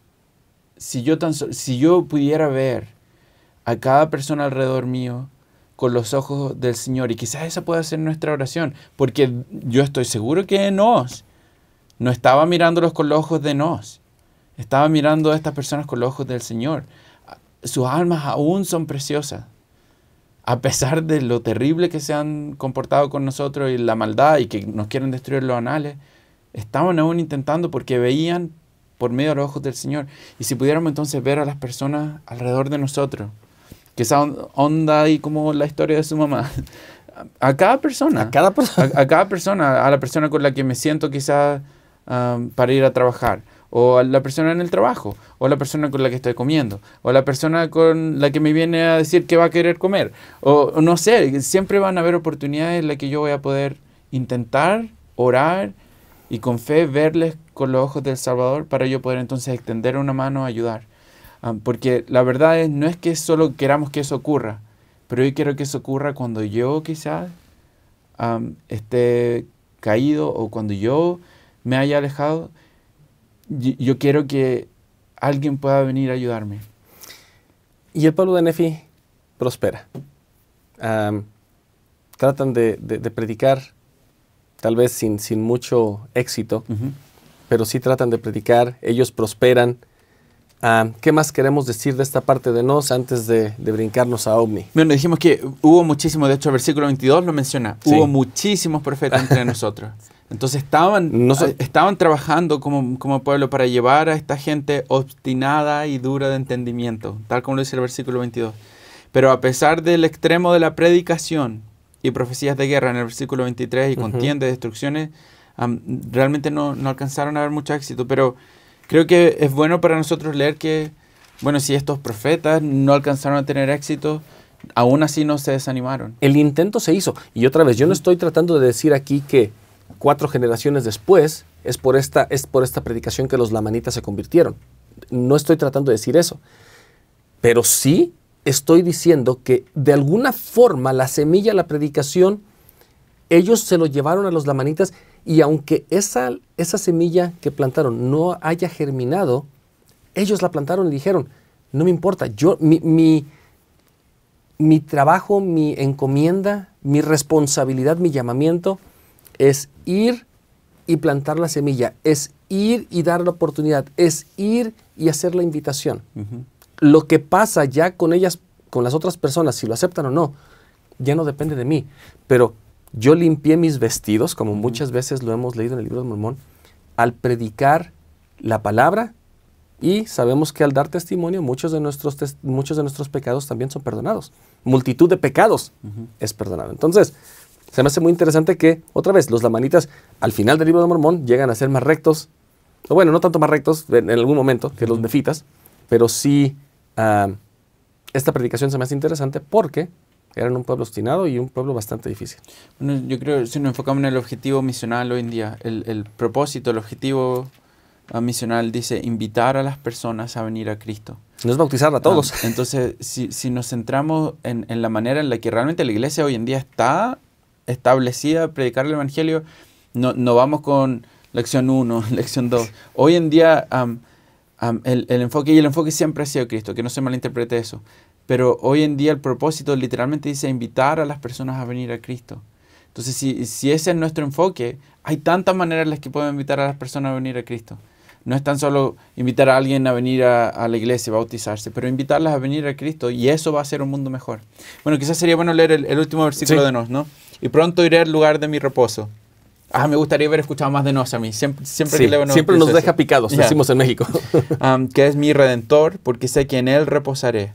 si yo, tan si yo pudiera ver a cada persona alrededor mío con los ojos del Señor, y quizás esa pueda ser nuestra oración, porque yo estoy seguro que nos, no estaba mirándolos con los ojos de nos, estaba mirando a estas personas con los ojos del Señor sus almas aún son preciosas, a pesar de lo terrible que se han comportado con nosotros y la maldad y que nos quieren destruir los anales, estaban aún intentando porque veían por medio de los ojos del Señor. Y si pudiéramos entonces ver a las personas alrededor de nosotros, que esa onda y como la historia de su mamá, a cada persona. A cada persona. A, cada persona, a la persona con la que me siento quizás ah, para ir a trabajar, o a la persona en el trabajo, o a la persona con la que estoy comiendo, o a la persona con la que me viene a decir que va a querer comer, o, no sé, siempre van a haber oportunidades en las que yo voy a poder intentar orar y con fe verles con los ojos del Salvador para yo poder entonces extender una mano a ayudar. Ah, porque la verdad es, no es que solo queramos que eso ocurra, pero yo quiero que eso ocurra cuando yo quizás ah, esté caído o cuando yo me haya alejado yo quiero que alguien pueda venir a ayudarme. Y el pueblo de Nefi prospera. tratan de, predicar, tal vez sin, mucho éxito, pero sí tratan de predicar, ellos prosperan. ¿Qué más queremos decir de esta parte de nos antes de, brincarnos a Omni? Bueno, dijimos que hubo muchísimo, de hecho el versículo 22 lo menciona, hubo muchísimos profetas entre <laughs> nosotros. Entonces estaban, eh, estaban trabajando como, como, pueblo para llevar a esta gente obstinada y dura de entendimiento, tal como lo dice el versículo 22. Pero a pesar del extremo de la predicación y profecías de guerra en el versículo 23 y contienda, destrucciones, realmente no, alcanzaron a haber mucho éxito. Pero creo que es bueno para nosotros leer que, bueno, si estos profetas no alcanzaron a tener éxito, aún así no se desanimaron. El intento se hizo. Y otra vez, yo no estoy tratando de decir aquí que cuatro generaciones después, es por esta, es por esta predicación que los lamanitas se convirtieron. No estoy tratando de decir eso, pero sí estoy diciendo que de alguna forma la semilla, la predicación, ellos se lo llevaron a los lamanitas y aunque esa, esa semilla que plantaron no haya germinado, ellos la plantaron y dijeron, no me importa, yo, mi trabajo, mi encomienda, mi responsabilidad, mi llamamiento es ir y plantar la semilla, es ir y dar la oportunidad, es ir y hacer la invitación. Lo que pasa ya con ellas, con las otras personas, si lo aceptan o no, ya no depende de mí. Pero yo limpié mis vestidos, como muchas veces lo hemos leído en el libro de Mormón, al predicar la palabra y sabemos que al dar testimonio muchos de nuestros, muchos de nuestros pecados también son perdonados. Multitud de pecados es perdonado. Entonces, se me hace muy interesante que, otra vez, los lamanitas al final del libro de Mormón llegan a ser más rectos, o bueno, no tanto más rectos en, algún momento que los nefitas, pero sí ah, esta predicación se me hace interesante porque eran un pueblo obstinado y un pueblo bastante difícil. Bueno, yo creo si nos enfocamos en el objetivo misional hoy en día, el, propósito, el objetivo ah, misional dice invitar a las personas a venir a Cristo. No es bautizar a ah, todos. entonces, si, si, nos centramos en, en, la manera en la que realmente la iglesia hoy en día está establecida predicar el Evangelio, no, vamos con lección 1, <laughs> lección 2. Hoy en día el, enfoque, y el enfoque siempre ha sido Cristo, que no se malinterprete eso, pero hoy en día el propósito literalmente dice invitar a las personas a venir a Cristo. Entonces, si, si ese es nuestro enfoque, hay tantas maneras en las que podemos invitar a las personas a venir a Cristo no es tan solo invitar a alguien a venir a, la iglesia y bautizarse, pero invitarlas a venir a Cristo y eso va a ser un mundo mejor. Bueno, quizás sería bueno leer el, último versículo de Nos, ¿no? Y pronto iré al lugar de mi reposo. Ah, me gustaría haber escuchado más de Nos a mí. Siempre, siempre, nos, siempre nos deja picados, decimos en México. <laughs> que es mi redentor, porque sé que en él reposaré.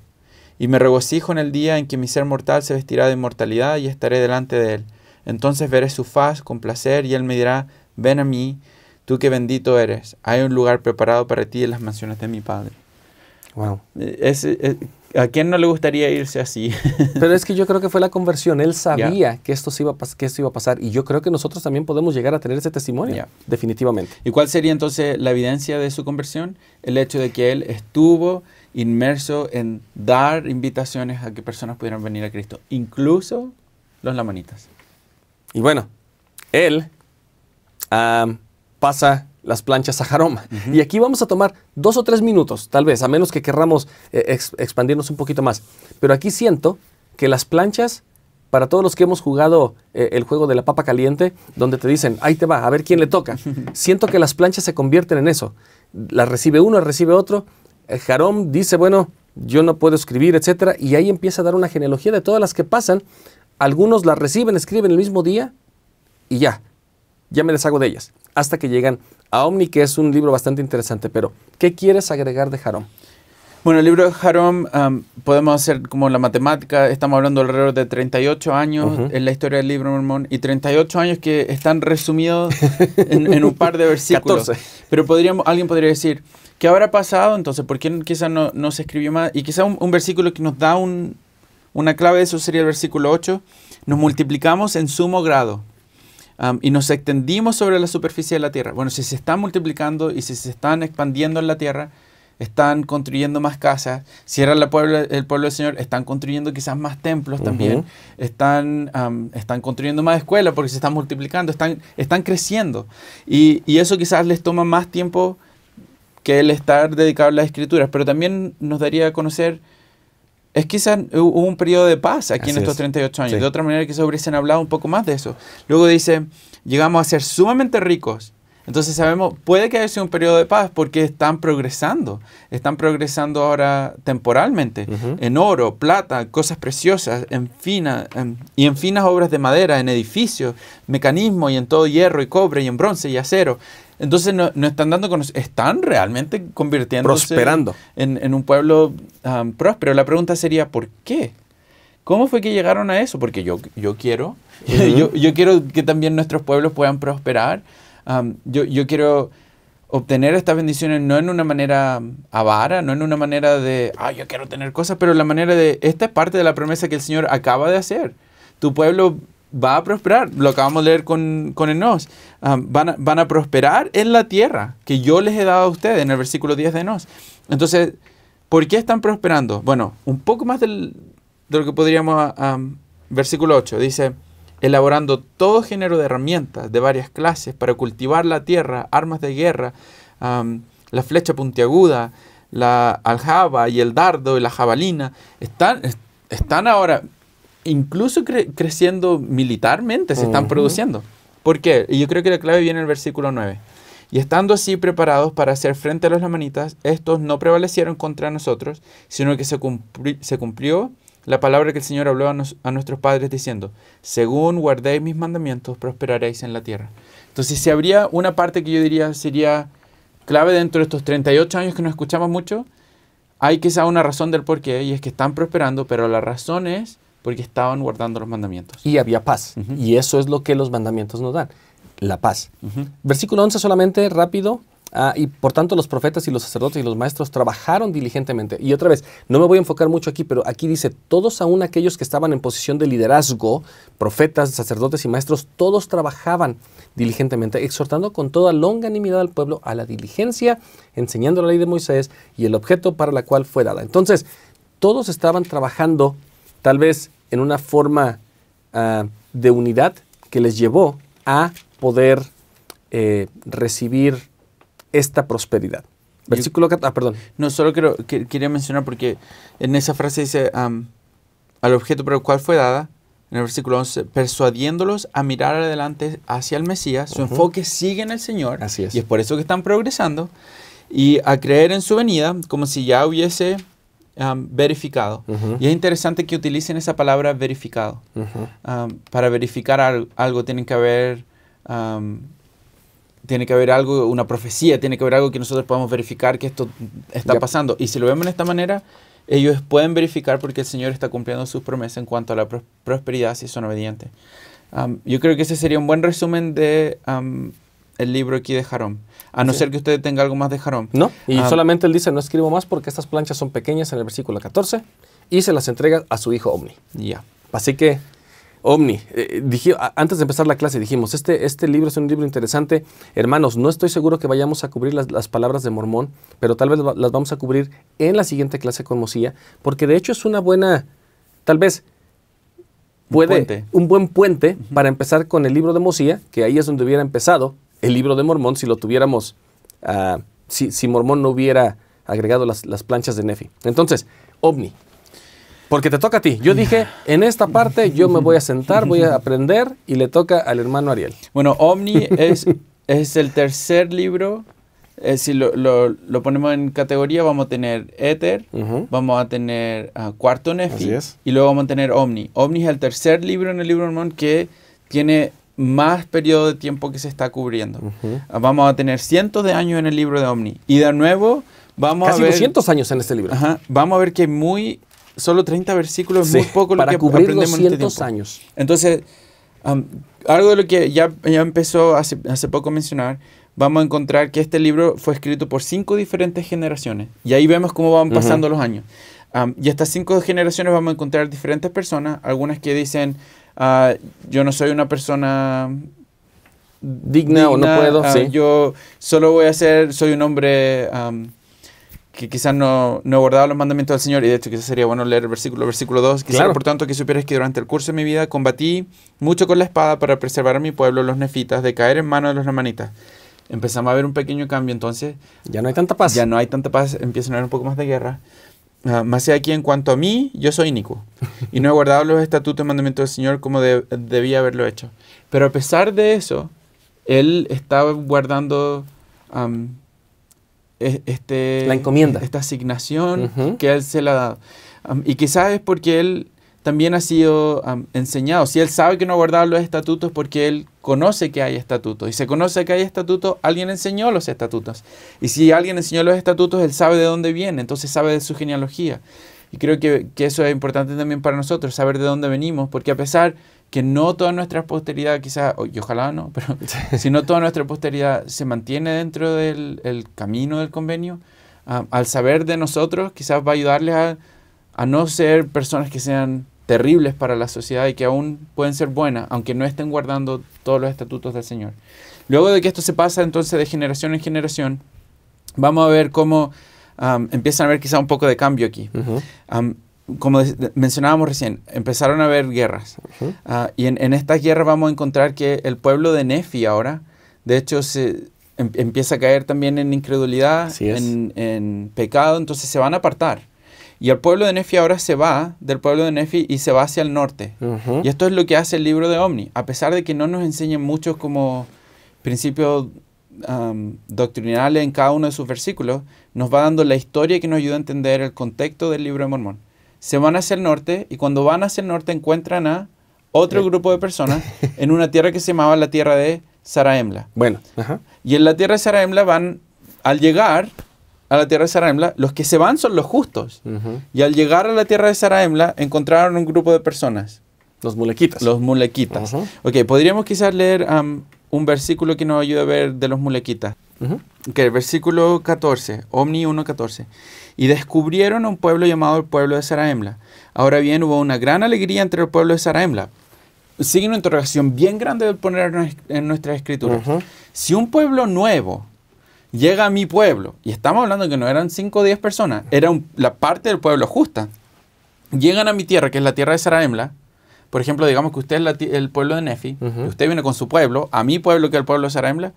Y me regocijo en el día en que mi ser mortal se vestirá de inmortalidad y estaré delante de él. Entonces veré su faz con placer y él me dirá, ven a mí tú que bendito eres, hay un lugar preparado para ti en las mansiones de mi Padre. Wow. Eh, eh, ¿A quién no le gustaría irse así? <laughs> Pero es que yo creo que fue la conversión. Él sabía que, esto iba a pasar. Y yo creo que nosotros también podemos llegar a tener ese testimonio, definitivamente. ¿Y cuál sería entonces la evidencia de su conversión? El hecho de que él estuvo inmerso en dar invitaciones a que personas pudieran venir a Cristo, incluso los lamanitas. Y bueno, él pasa las planchas a jaroma. Y aquí vamos a tomar dos o tres minutos, tal vez, a menos que querramos eh, expandirnos un poquito más. Pero aquí siento que las planchas, para todos los que hemos jugado eh, el juego de la papa caliente, donde te dicen, ahí te va, a ver quién le toca, <laughs> siento que las planchas se convierten en eso. Las recibe uno, recibe otro. El eh, jarom dice, bueno, yo no puedo escribir, etcétera, y ahí empieza a dar una genealogía de todas las que pasan. Algunos las reciben, escriben el mismo día y ya ya me deshago de ellas, hasta que llegan a Omni, que es un libro bastante interesante. Pero, ¿qué quieres agregar de Jarom? Bueno, el libro de Jarom podemos hacer como la matemática, estamos hablando alrededor de 38 años en la historia del libro mormón y 38 años que están resumidos en, un par de <laughs> versículos. Pero podríamos, alguien podría decir, ¿qué habrá pasado entonces? ¿Por qué quizás no, se escribió más? Y quizás un, versículo que nos da una clave de eso sería el versículo 8, nos multiplicamos en sumo grado y nos extendimos sobre la superficie de la Tierra. Bueno, si se están multiplicando y si se están expandiendo en la Tierra, están construyendo más casas, si era la pueblo, el pueblo del Señor, están construyendo quizás más templos también, están, están construyendo más escuelas porque se están multiplicando, están, están creciendo. Y, y eso quizás les toma más tiempo que el estar dedicado a las escrituras, pero también nos daría a conocer es quizás hubo un periodo de paz aquí en estos 38 años. De otra manera, quizás hubiesen hablado un poco más de eso. Luego dice, llegamos a ser sumamente ricos. Entonces sabemos, puede que haya sido un periodo de paz porque están progresando, están progresando ahora temporalmente, en oro, plata, cosas preciosas, en finas y en finas obras de madera, en edificios, mecanismos y en todo hierro y cobre y en bronce y acero. Entonces no, están dando están realmente convirtiéndose En, un pueblo um, próspero. La pregunta sería, ¿por qué? ¿Cómo fue que llegaron a eso? Porque yo, yo quiero, <laughs> yo, quiero que también nuestros pueblos puedan prosperar. Um, yo, yo quiero obtener estas bendiciones no en una manera avara, no en una manera de, ah, yo quiero tener cosas, pero la manera de, esta es parte de la promesa que el Señor acaba de hacer. Tu pueblo va a prosperar. Lo acabamos de leer con, con Enos. Ah, van, a, prosperar en la tierra que yo les he dado a ustedes, en el versículo 10 de Enos. Entonces, ¿por qué están prosperando? Bueno, un poco más de lo que podríamos... Ah, ah, versículo 8 dice elaborando todo género de herramientas de varias clases para cultivar la tierra, armas de guerra, la flecha puntiaguda, la aljaba y el dardo y la jabalina. Están, están ahora incluso creciendo militarmente se están produciendo. ¿Por qué? Y yo creo que la clave viene en el versículo 9. Y estando así preparados para hacer frente a los lamanitas, estos no prevalecieron contra nosotros, sino que se, cumplió la palabra que el Señor habló a, nuestros padres diciendo, según guardéis mis mandamientos, prosperaréis en la tierra. Entonces, si habría una parte que yo diría sería clave dentro de estos 38 años que nos escuchamos mucho, hay quizá una razón del por qué, y es que están prosperando, pero la razón es porque estaban guardando los mandamientos. Y había paz. Y eso es lo que los mandamientos nos dan, la paz. Versículo 11 solamente, rápido. Ah, y por tanto los profetas y los sacerdotes y los maestros trabajaron diligentemente. Y otra vez, no me voy a enfocar mucho aquí, pero aquí dice, todos aún aquellos que estaban en posición de liderazgo, profetas, sacerdotes y maestros, todos trabajaban diligentemente, exhortando con toda longanimidad al pueblo a la diligencia, enseñando la ley de Moisés y el objeto para la cual fue dada. Entonces, todos estaban trabajando tal vez en una forma ah, de unidad que les llevó a poder eh, recibir esta prosperidad. Versículo 14, ah, perdón. No, solo quiero, quería mencionar porque en esa frase dice, al objeto por el cual fue dada, en el versículo 11, persuadiéndolos a mirar adelante hacia el Mesías, su enfoque sigue en el Señor, Así es. y es por eso que están progresando, y a creer en su venida como si ya hubiese Um, verificado. Y es interesante que utilicen esa palabra verificado. Um, para verificar algo tienen que haber... Um, tiene que haber algo, una profecía, tiene que haber algo que nosotros podamos verificar que esto está pasando. Y si lo vemos de esta manera, ellos pueden verificar porque el Señor está cumpliendo sus promesas en cuanto a la prosperidad si son obedientes. yo creo que ese sería un buen resumen de el libro aquí de Jarón. A no ser que usted tenga algo más de Jarón. No, y ah. solamente él dice, no escribo más porque estas planchas son pequeñas en el versículo 14 y se las entrega a su hijo Omni. Ya. Así que, Omni, eh, antes de empezar la clase dijimos, este, este libro es un libro interesante. Hermanos, no estoy seguro que vayamos a cubrir las, palabras de Mormón, pero tal vez las vamos a cubrir en la siguiente clase con Mosía, porque de hecho es una buena, tal vez, puede, un, buen puente para empezar con el libro de Mosía, que ahí es donde hubiera empezado el libro de Mormón si lo tuviéramos, ah, si, Mormón no hubiera agregado las, planchas de Nefi. Entonces, Omni, Porque te toca a ti. Yo dije, en esta parte yo me voy a sentar, voy a aprender y le toca al hermano Ariel. Bueno, Omni es, es el tercer libro. Eh, si lo, ponemos en categoría, vamos a tener Éter, vamos a tener ah, Cuarto Nefi y luego vamos a tener Omni. Omni es el tercer libro en el libro de Mormón que tiene más periodo de tiempo que se está cubriendo. Ah, vamos a tener cientos de años en el libro de Omni. Y de nuevo, vamos a ver... 200 años en este libro. vamos a ver que muy... Solo 30 versículos muy poco lo que cubrir aprendemos en este años. Entonces, algo de lo que ya, ya empezó hace, hace poco mencionar, vamos a encontrar que este libro fue escrito por cinco diferentes generaciones. Y ahí vemos cómo van pasando los años. y estas cinco generaciones vamos a encontrar diferentes personas, algunas que dicen, Ah, yo no soy una persona digna, o no puedo. Ah, yo solo voy a ser, soy un hombre que quizás no, no guardado los mandamientos del Señor, y de hecho quizás sería bueno leer el versículo, versículo 2, quizás por tanto que supieras que durante el curso de mi vida combatí mucho con la espada para preservar a mi pueblo, los nefitas, de caer en manos de los hermanitas. Empezamos a ver un pequeño cambio entonces. Ya no hay tanta paz. Ya no hay tanta paz, empiezan a haber un poco más de guerra. Ah, más sea aquí en cuanto a mí, yo soy inicuo y no he guardado los estatutos y mandamientos del Señor como debía haberlo hecho. Pero a pesar de eso, él estaba guardando e, este, la encomienda. esta asignación que él se la ha dado. y quizás es porque él también ha sido enseñado. Si él sabe que no guardado los estatutos porque él conoce que hay estatutos. Y se conoce que hay estatutos, alguien enseñó los estatutos. Y si alguien enseñó los estatutos, él sabe de dónde viene, entonces sabe de su genealogía. Y creo que, que eso es importante también para nosotros, saber de dónde venimos, porque a pesar que no toda nuestra posteridad, quizás, y ojalá no, <laughs> pero si no toda nuestra posteridad se mantiene dentro del el camino del convenio, al saber de nosotros, quizás va a ayudarles a, a no ser personas que sean terribles para la sociedad y que aún pueden ser buenas, aunque no estén guardando todos los estatutos del Señor. Luego de que esto se pasa entonces de generación en generación, vamos a ver cómo um, empiezan a haber quizá un poco de cambio aquí. Um, como mencionábamos recién, empezaron a haber guerras. Ah, y en, estas guerras vamos a encontrar que el pueblo de Nefi ahora, de hecho, se em, empieza a caer también en incredulidad, en, pecado, entonces se van a apartar. Y el pueblo de Nefi ahora se va del pueblo de Nefi y se va hacia el norte. Y esto es lo que hace el libro de Omni. A pesar de que no nos enseñen muchos como principios um, doctrinales en cada uno de sus versículos, nos va dando la historia que nos ayuda a entender el contexto del libro de Mormón. Se van hacia el norte y cuando van hacia el norte encuentran a otro eh. grupo de personas <laughs> en una tierra que se llamaba la tierra de Saraemla. Bueno, y en la tierra de Saraemla van, al llegar, a la tierra de Saraemla, los que se van son los justos. Y al llegar a la tierra de Saraemla, encontraron un grupo de personas. Los mulequitas. Los mulequitas. Ok, podríamos quizás leer um, un versículo que nos ayude a ver de los mulequitas. que el versículo 14, Omni 1.14. Y descubrieron un pueblo llamado el pueblo de Saraemla. Ahora bien, hubo una gran alegría entre el pueblo de Saraemla. Sigue una interrogación bien grande de poner en nuestra escritura. Si un pueblo nuevo llega a mi pueblo, y estamos hablando que no eran 5 o 10 personas, era la parte del pueblo justa, llegan a mi tierra, que es la tierra de Saraemla, por ejemplo, digamos que usted es el pueblo de Nefi, y usted viene con su pueblo, a mi pueblo, que es el pueblo de Saraemla,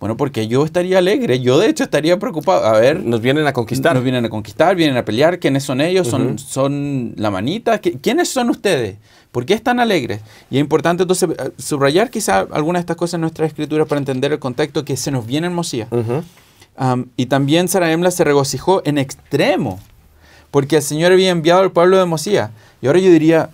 bueno, porque yo estaría alegre, yo de hecho estaría preocupado. A ver. Nos vienen a conquistar. Nos vienen a conquistar, vienen a pelear. ¿Quiénes son ellos? ¿Son, son la manita? ¿Quiénes son ustedes? ¿Por qué están alegres? Y es importante entonces eh, subrayar quizá algunas de estas cosas en nuestras escrituras para entender el contexto que se nos viene en Mosías. y también Sara se regocijó en extremo porque el Señor había enviado al pueblo de Mosías. Y ahora yo diría,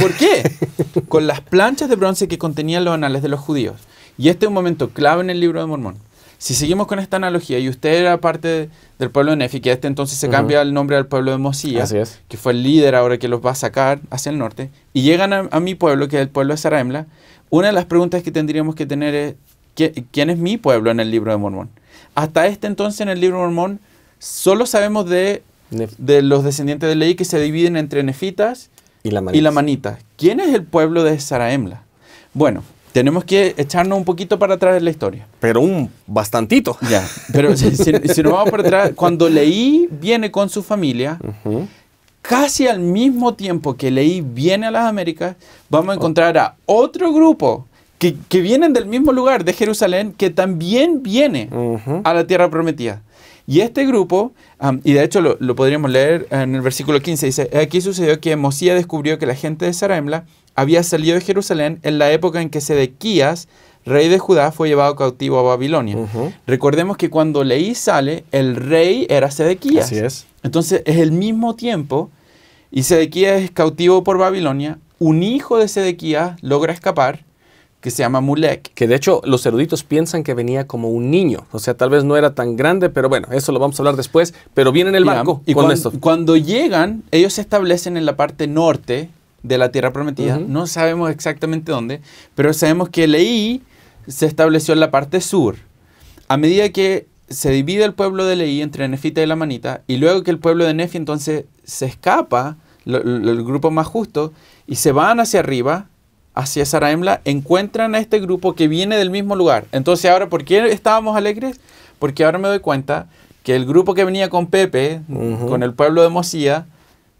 ¿por qué? <laughs> Con las planchas de bronce que contenían los anales de los judíos. Y este es un momento clave en el libro de Mormón si seguimos con esta analogía, y usted era parte del pueblo de Nefi, que este entonces se cambia el nombre al pueblo de Mosías, que fue el líder ahora que los va a sacar hacia el norte, y llegan a, mi pueblo, que es el pueblo de Saraemla, una de las preguntas que tendríamos que tener es, ¿quién es mi pueblo en el libro de Mormón? Hasta este entonces en el libro de Mormón solo sabemos de, los descendientes de ley que se dividen entre nefitas y la, manita. ¿Quién es el pueblo de Saraemla? Bueno, tenemos que echarnos un poquito para atrás en la historia. Pero un bastantito. Ya, pero si, nos vamos para atrás, cuando leí viene con su familia, casi al mismo tiempo que leí viene a las Américas, vamos a encontrar a otro grupo que, que vienen del mismo lugar, de Jerusalén, que también viene a la tierra prometida. Y este grupo, y de hecho lo, podríamos leer en el versículo 15, dice, aquí sucedió que Mosía descubrió que la gente de Saraemla había salido de Jerusalén en la época en que Sedequías, rey de Judá, fue llevado cautivo a Babilonia. Recordemos que cuando Leí sale, el rey era Sedequías. Así es. Entonces es el mismo tiempo y Sedequías es cautivo por Babilonia. Un hijo de Sedequías logra escapar que se llama Mulek. Que de hecho los eruditos piensan que venía como un niño, o sea, tal vez no era tan grande, pero bueno, eso lo vamos a hablar después, pero viene en el barco. Y con esto. cuando llegan, ellos se establecen en la parte norte de la Tierra Prometida. No sabemos exactamente dónde, pero sabemos que Leí se estableció en la parte sur. A medida que se divide el pueblo de Leí entre Nefita y la Manita, y luego que el pueblo de Nefi entonces se escapa, el grupo más justo, y se van hacia arriba, hacia Saraemla, encuentran a este grupo que viene del mismo lugar. Entonces ahora, ¿por qué estábamos alegres? Porque ahora me doy cuenta que el grupo que venía con Pepe, con el pueblo de Mosía,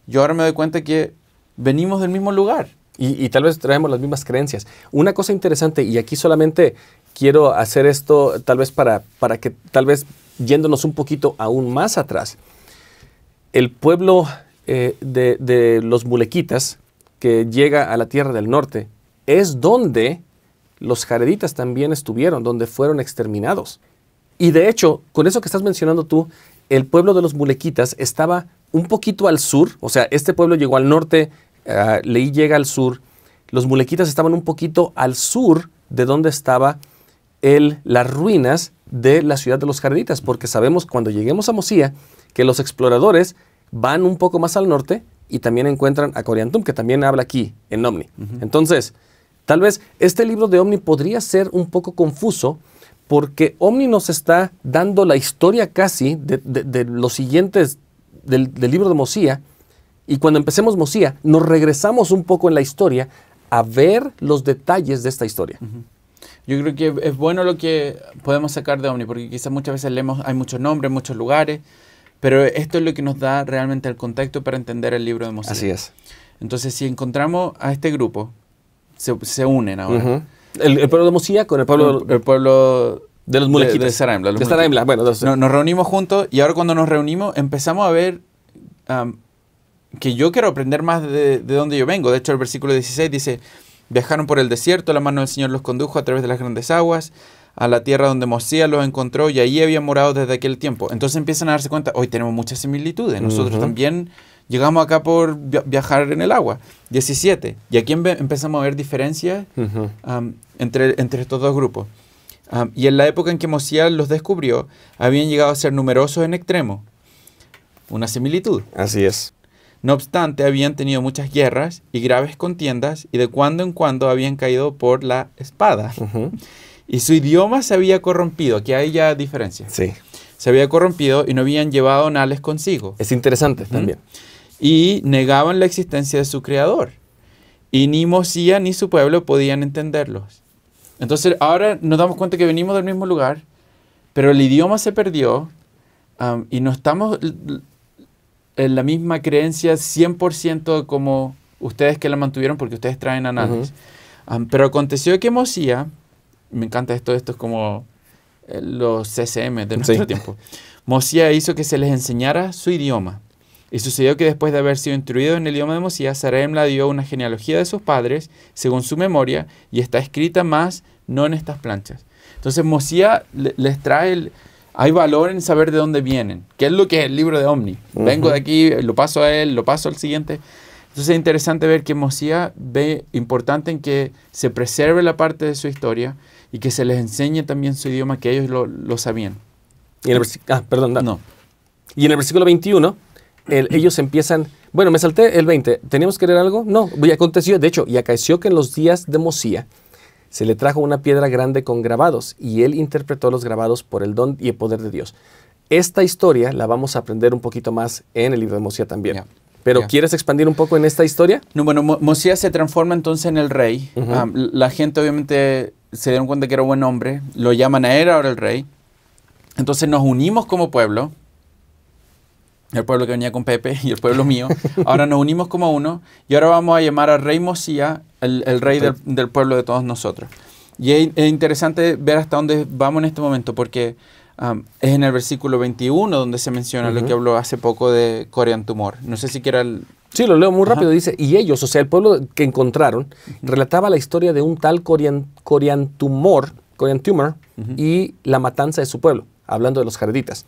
yo ahora me doy cuenta que venimos del mismo lugar y, tal vez traemos las mismas creencias. Una cosa interesante, y aquí solamente quiero hacer esto tal vez para, para que tal vez yéndonos un poquito aún más atrás, el pueblo eh, de, de los mulequitas que llega a la tierra del norte es donde los jareditas también estuvieron, donde fueron exterminados. Y de hecho, con eso que estás mencionando tú, el pueblo de los mulequitas estaba un poquito al sur, o sea, este pueblo llegó al norte, Ah, Leí llega al sur, los mulequitas estaban un poquito al sur de donde estaba el, las ruinas de la ciudad de los jarditas, porque sabemos cuando lleguemos a Mosía que los exploradores van un poco más al norte y también encuentran a Coriantum, que también habla aquí en Omni. Entonces, tal vez este libro de Omni podría ser un poco confuso porque Omni nos está dando la historia casi de, los siguientes del, libro de Mosía y cuando empecemos Mosía, nos regresamos un poco en la historia a ver los detalles de esta historia. Yo creo que es bueno lo que podemos sacar de Omni, porque quizás muchas veces leemos, hay muchos nombres, muchos lugares, pero esto es lo que nos da realmente el contexto para entender el libro de Mosía. Así es. Entonces, si encontramos a este grupo, se, se unen ahora. el, pueblo de Mosía con el pueblo... El, pueblo de los mulequitos? De, de de Saraimla. bueno. nos reunimos juntos y ahora cuando nos reunimos empezamos a ver que yo quiero aprender más de, dónde donde yo vengo. De hecho, el versículo 16 dice, viajaron por el desierto, la mano del Señor los condujo a través de las grandes aguas, a la tierra donde Mosías los encontró y ahí habían morado desde aquel tiempo. Entonces empiezan a darse cuenta, hoy tenemos muchas similitudes, nosotros también llegamos acá por viajar en el agua. 17. Y aquí empezamos a ver diferencias um, entre, entre estos dos grupos. Um, y en la época en que Mosías los descubrió, habían llegado a ser numerosos en extremo. Una similitud. Así es. No obstante, habían tenido muchas guerras y graves contiendas y de cuando en cuando habían caído por la espada. Y su idioma se había corrompido, Aquí hay ya diferencia. Sí. Se había corrompido y no habían llevado nales consigo. Es interesante también. Y negaban la existencia de su creador. Y ni Mosía ni su pueblo podían entenderlos. Entonces ahora nos damos cuenta que venimos del mismo lugar, pero el idioma se perdió y no estamos la misma creencia 100% como ustedes que la mantuvieron porque ustedes traen análisis. pero aconteció que Mosía, me encanta esto, esto es como eh, los CCM de nuestro tiempo. Mosía hizo que se les enseñara su idioma. Y sucedió que después de haber sido instruido en el idioma de Mosía, la dio una genealogía de sus padres, según su memoria, y está escrita más no en estas planchas. Entonces Mosía les trae el, hay valor en saber de dónde vienen, que es lo que es el libro de Omni. Vengo de aquí, lo paso a él, lo paso al siguiente. Entonces es interesante ver que Mosía ve importante en que se preserve la parte de su historia y que se les enseñe también su idioma, que ellos lo, sabían. Y ah, perdón, no. Y en el versículo 21, ellos empiezan, bueno, me salté el 20, ¿teníamos que leer algo? No, y aconteció, de hecho, y acaeció que en los días de Mosía, se le trajo una piedra grande con grabados y él interpretó los grabados por el don y el poder de Dios. Esta historia la vamos a aprender un poquito más en el libro de Mosía también. Pero ¿quieres expandir un poco en esta historia? No, bueno, Mosías se transforma entonces en el rey. Ah, la gente obviamente se dieron cuenta que era un buen hombre, lo llaman a él ahora el rey. Entonces nos unimos como pueblo, el pueblo que venía con Pepe y el pueblo mío. Ahora nos unimos como uno y ahora vamos a llamar al rey Mosía, el, rey del, pueblo de todos nosotros. Y es, interesante ver hasta dónde vamos en este momento, porque um, es en el versículo 21 donde se menciona lo que habló hace poco de Corean Tumor. No sé si quiera... El... Sí, lo leo muy rápido. Dice, y ellos, o sea, el pueblo que encontraron, relataba la historia de un tal Corean, Tumor, Tumor y la matanza de su pueblo, hablando de los jareditas.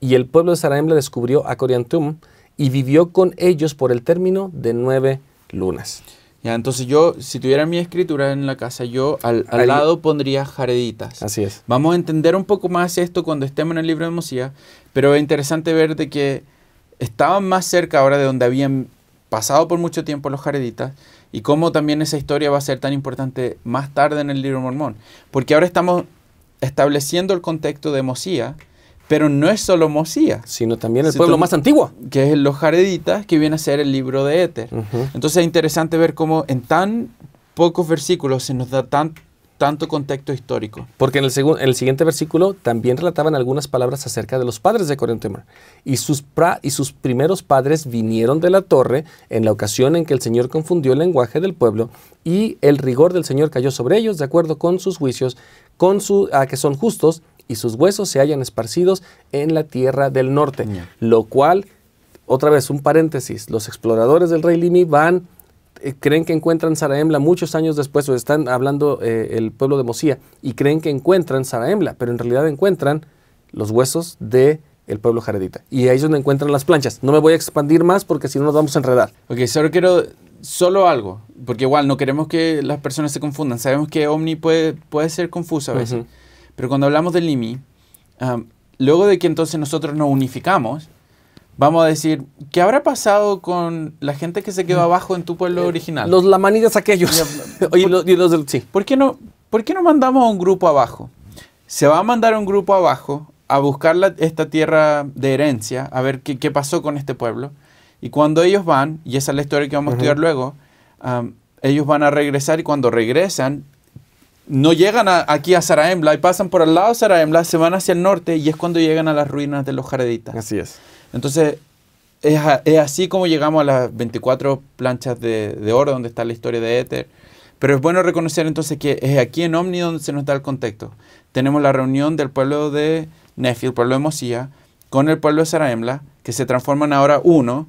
Y el pueblo de le descubrió a Coriantum y vivió con ellos por el término de nueve lunas. Ya, entonces yo, si tuviera mi escritura en la casa, yo al, lado pondría jareditas. Así es. Vamos a entender un poco más esto cuando estemos en el libro de Mosía. pero es interesante ver de que estaban más cerca ahora de donde habían pasado por mucho tiempo los jareditas y cómo también esa historia va a ser tan importante más tarde en el libro mormón. Porque ahora estamos estableciendo el contexto de Mosías pero no es solo Mosía. Sino también el pueblo más antiguo. Que es los jareditas, que viene a ser el libro de Éter. Entonces es interesante ver cómo en tan pocos versículos se nos da tan, tanto contexto histórico. Porque en el, el, siguiente versículo también relataban algunas palabras acerca de los padres de Corinto Y sus, y sus primeros padres vinieron de la torre en la ocasión en que el Señor confundió el lenguaje del pueblo y el rigor del Señor cayó sobre ellos de acuerdo con sus juicios, con su, a que son justos y sus huesos se hayan esparcidos en la tierra del norte, lo cual, otra vez un paréntesis, los exploradores del rey Limi van, eh, creen que encuentran Saraemla muchos años después, o están hablando eh, el pueblo de Mosía, y creen que encuentran Saraemla, pero en realidad encuentran los huesos de el pueblo jaredita. Y ahí es donde encuentran las planchas. No me voy a expandir más porque si no nos vamos a enredar. Ok, solo quiero solo algo, porque igual no queremos que las personas se confundan. Sabemos que Omni puede, puede ser confuso a veces. Pero cuando hablamos del IMI, luego de que entonces nosotros nos unificamos, vamos a decir, ¿qué habrá pasado con la gente que se quedó mm. abajo en tu pueblo eh, original? Los lamanitas aquellos. <laughs> sí. ¿Por qué, no, ¿Por qué mandamos a un grupo abajo? Se va a mandar un grupo abajo a buscar esta tierra de herencia, a ver qué, pasó con este pueblo. Y cuando ellos van, y esa es la historia que vamos a estudiar luego, ellos van a regresar y cuando regresan no llegan aquí a Saraembla y pasan por el lado de Saraembla, se van hacia el norte y es cuando llegan a las ruinas de los jareditas. Así es. Entonces, es, así como llegamos a las 24 planchas de, oro, donde está la historia de Éter. Pero es bueno reconocer entonces que es aquí en Omni donde se nos da el contexto. Tenemos la reunión del pueblo de Nefi, el pueblo de Mosía, con el pueblo de Saraembla, que se transforman ahora uno.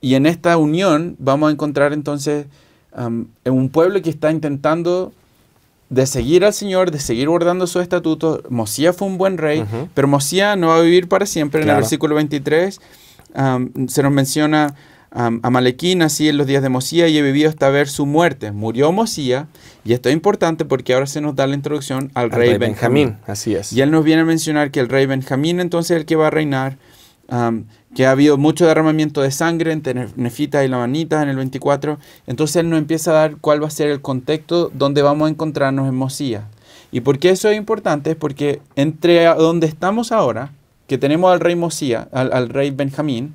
Y en esta unión vamos a encontrar entonces un pueblo que está intentando de seguir al Señor, de seguir guardando su estatuto. mosía fue un buen rey, pero mosía no va a vivir para siempre. En el versículo 23 se nos menciona a Malequín, así en los días de mosía y he vivido hasta ver su muerte. Murió mosía y esto es importante porque ahora se nos da la introducción al, rey, Benjamín. Así es. Y él nos viene a mencionar que el rey Benjamín entonces es el que va a reinar que ha habido mucho derramamiento de sangre entre Nefita y la manita en el 24. Entonces él nos empieza a dar cuál va a ser el contexto donde vamos a encontrarnos en Mosía. ¿Y por qué eso es importante? Es porque entre donde estamos ahora, que tenemos al rey Mosía, al, rey Benjamín,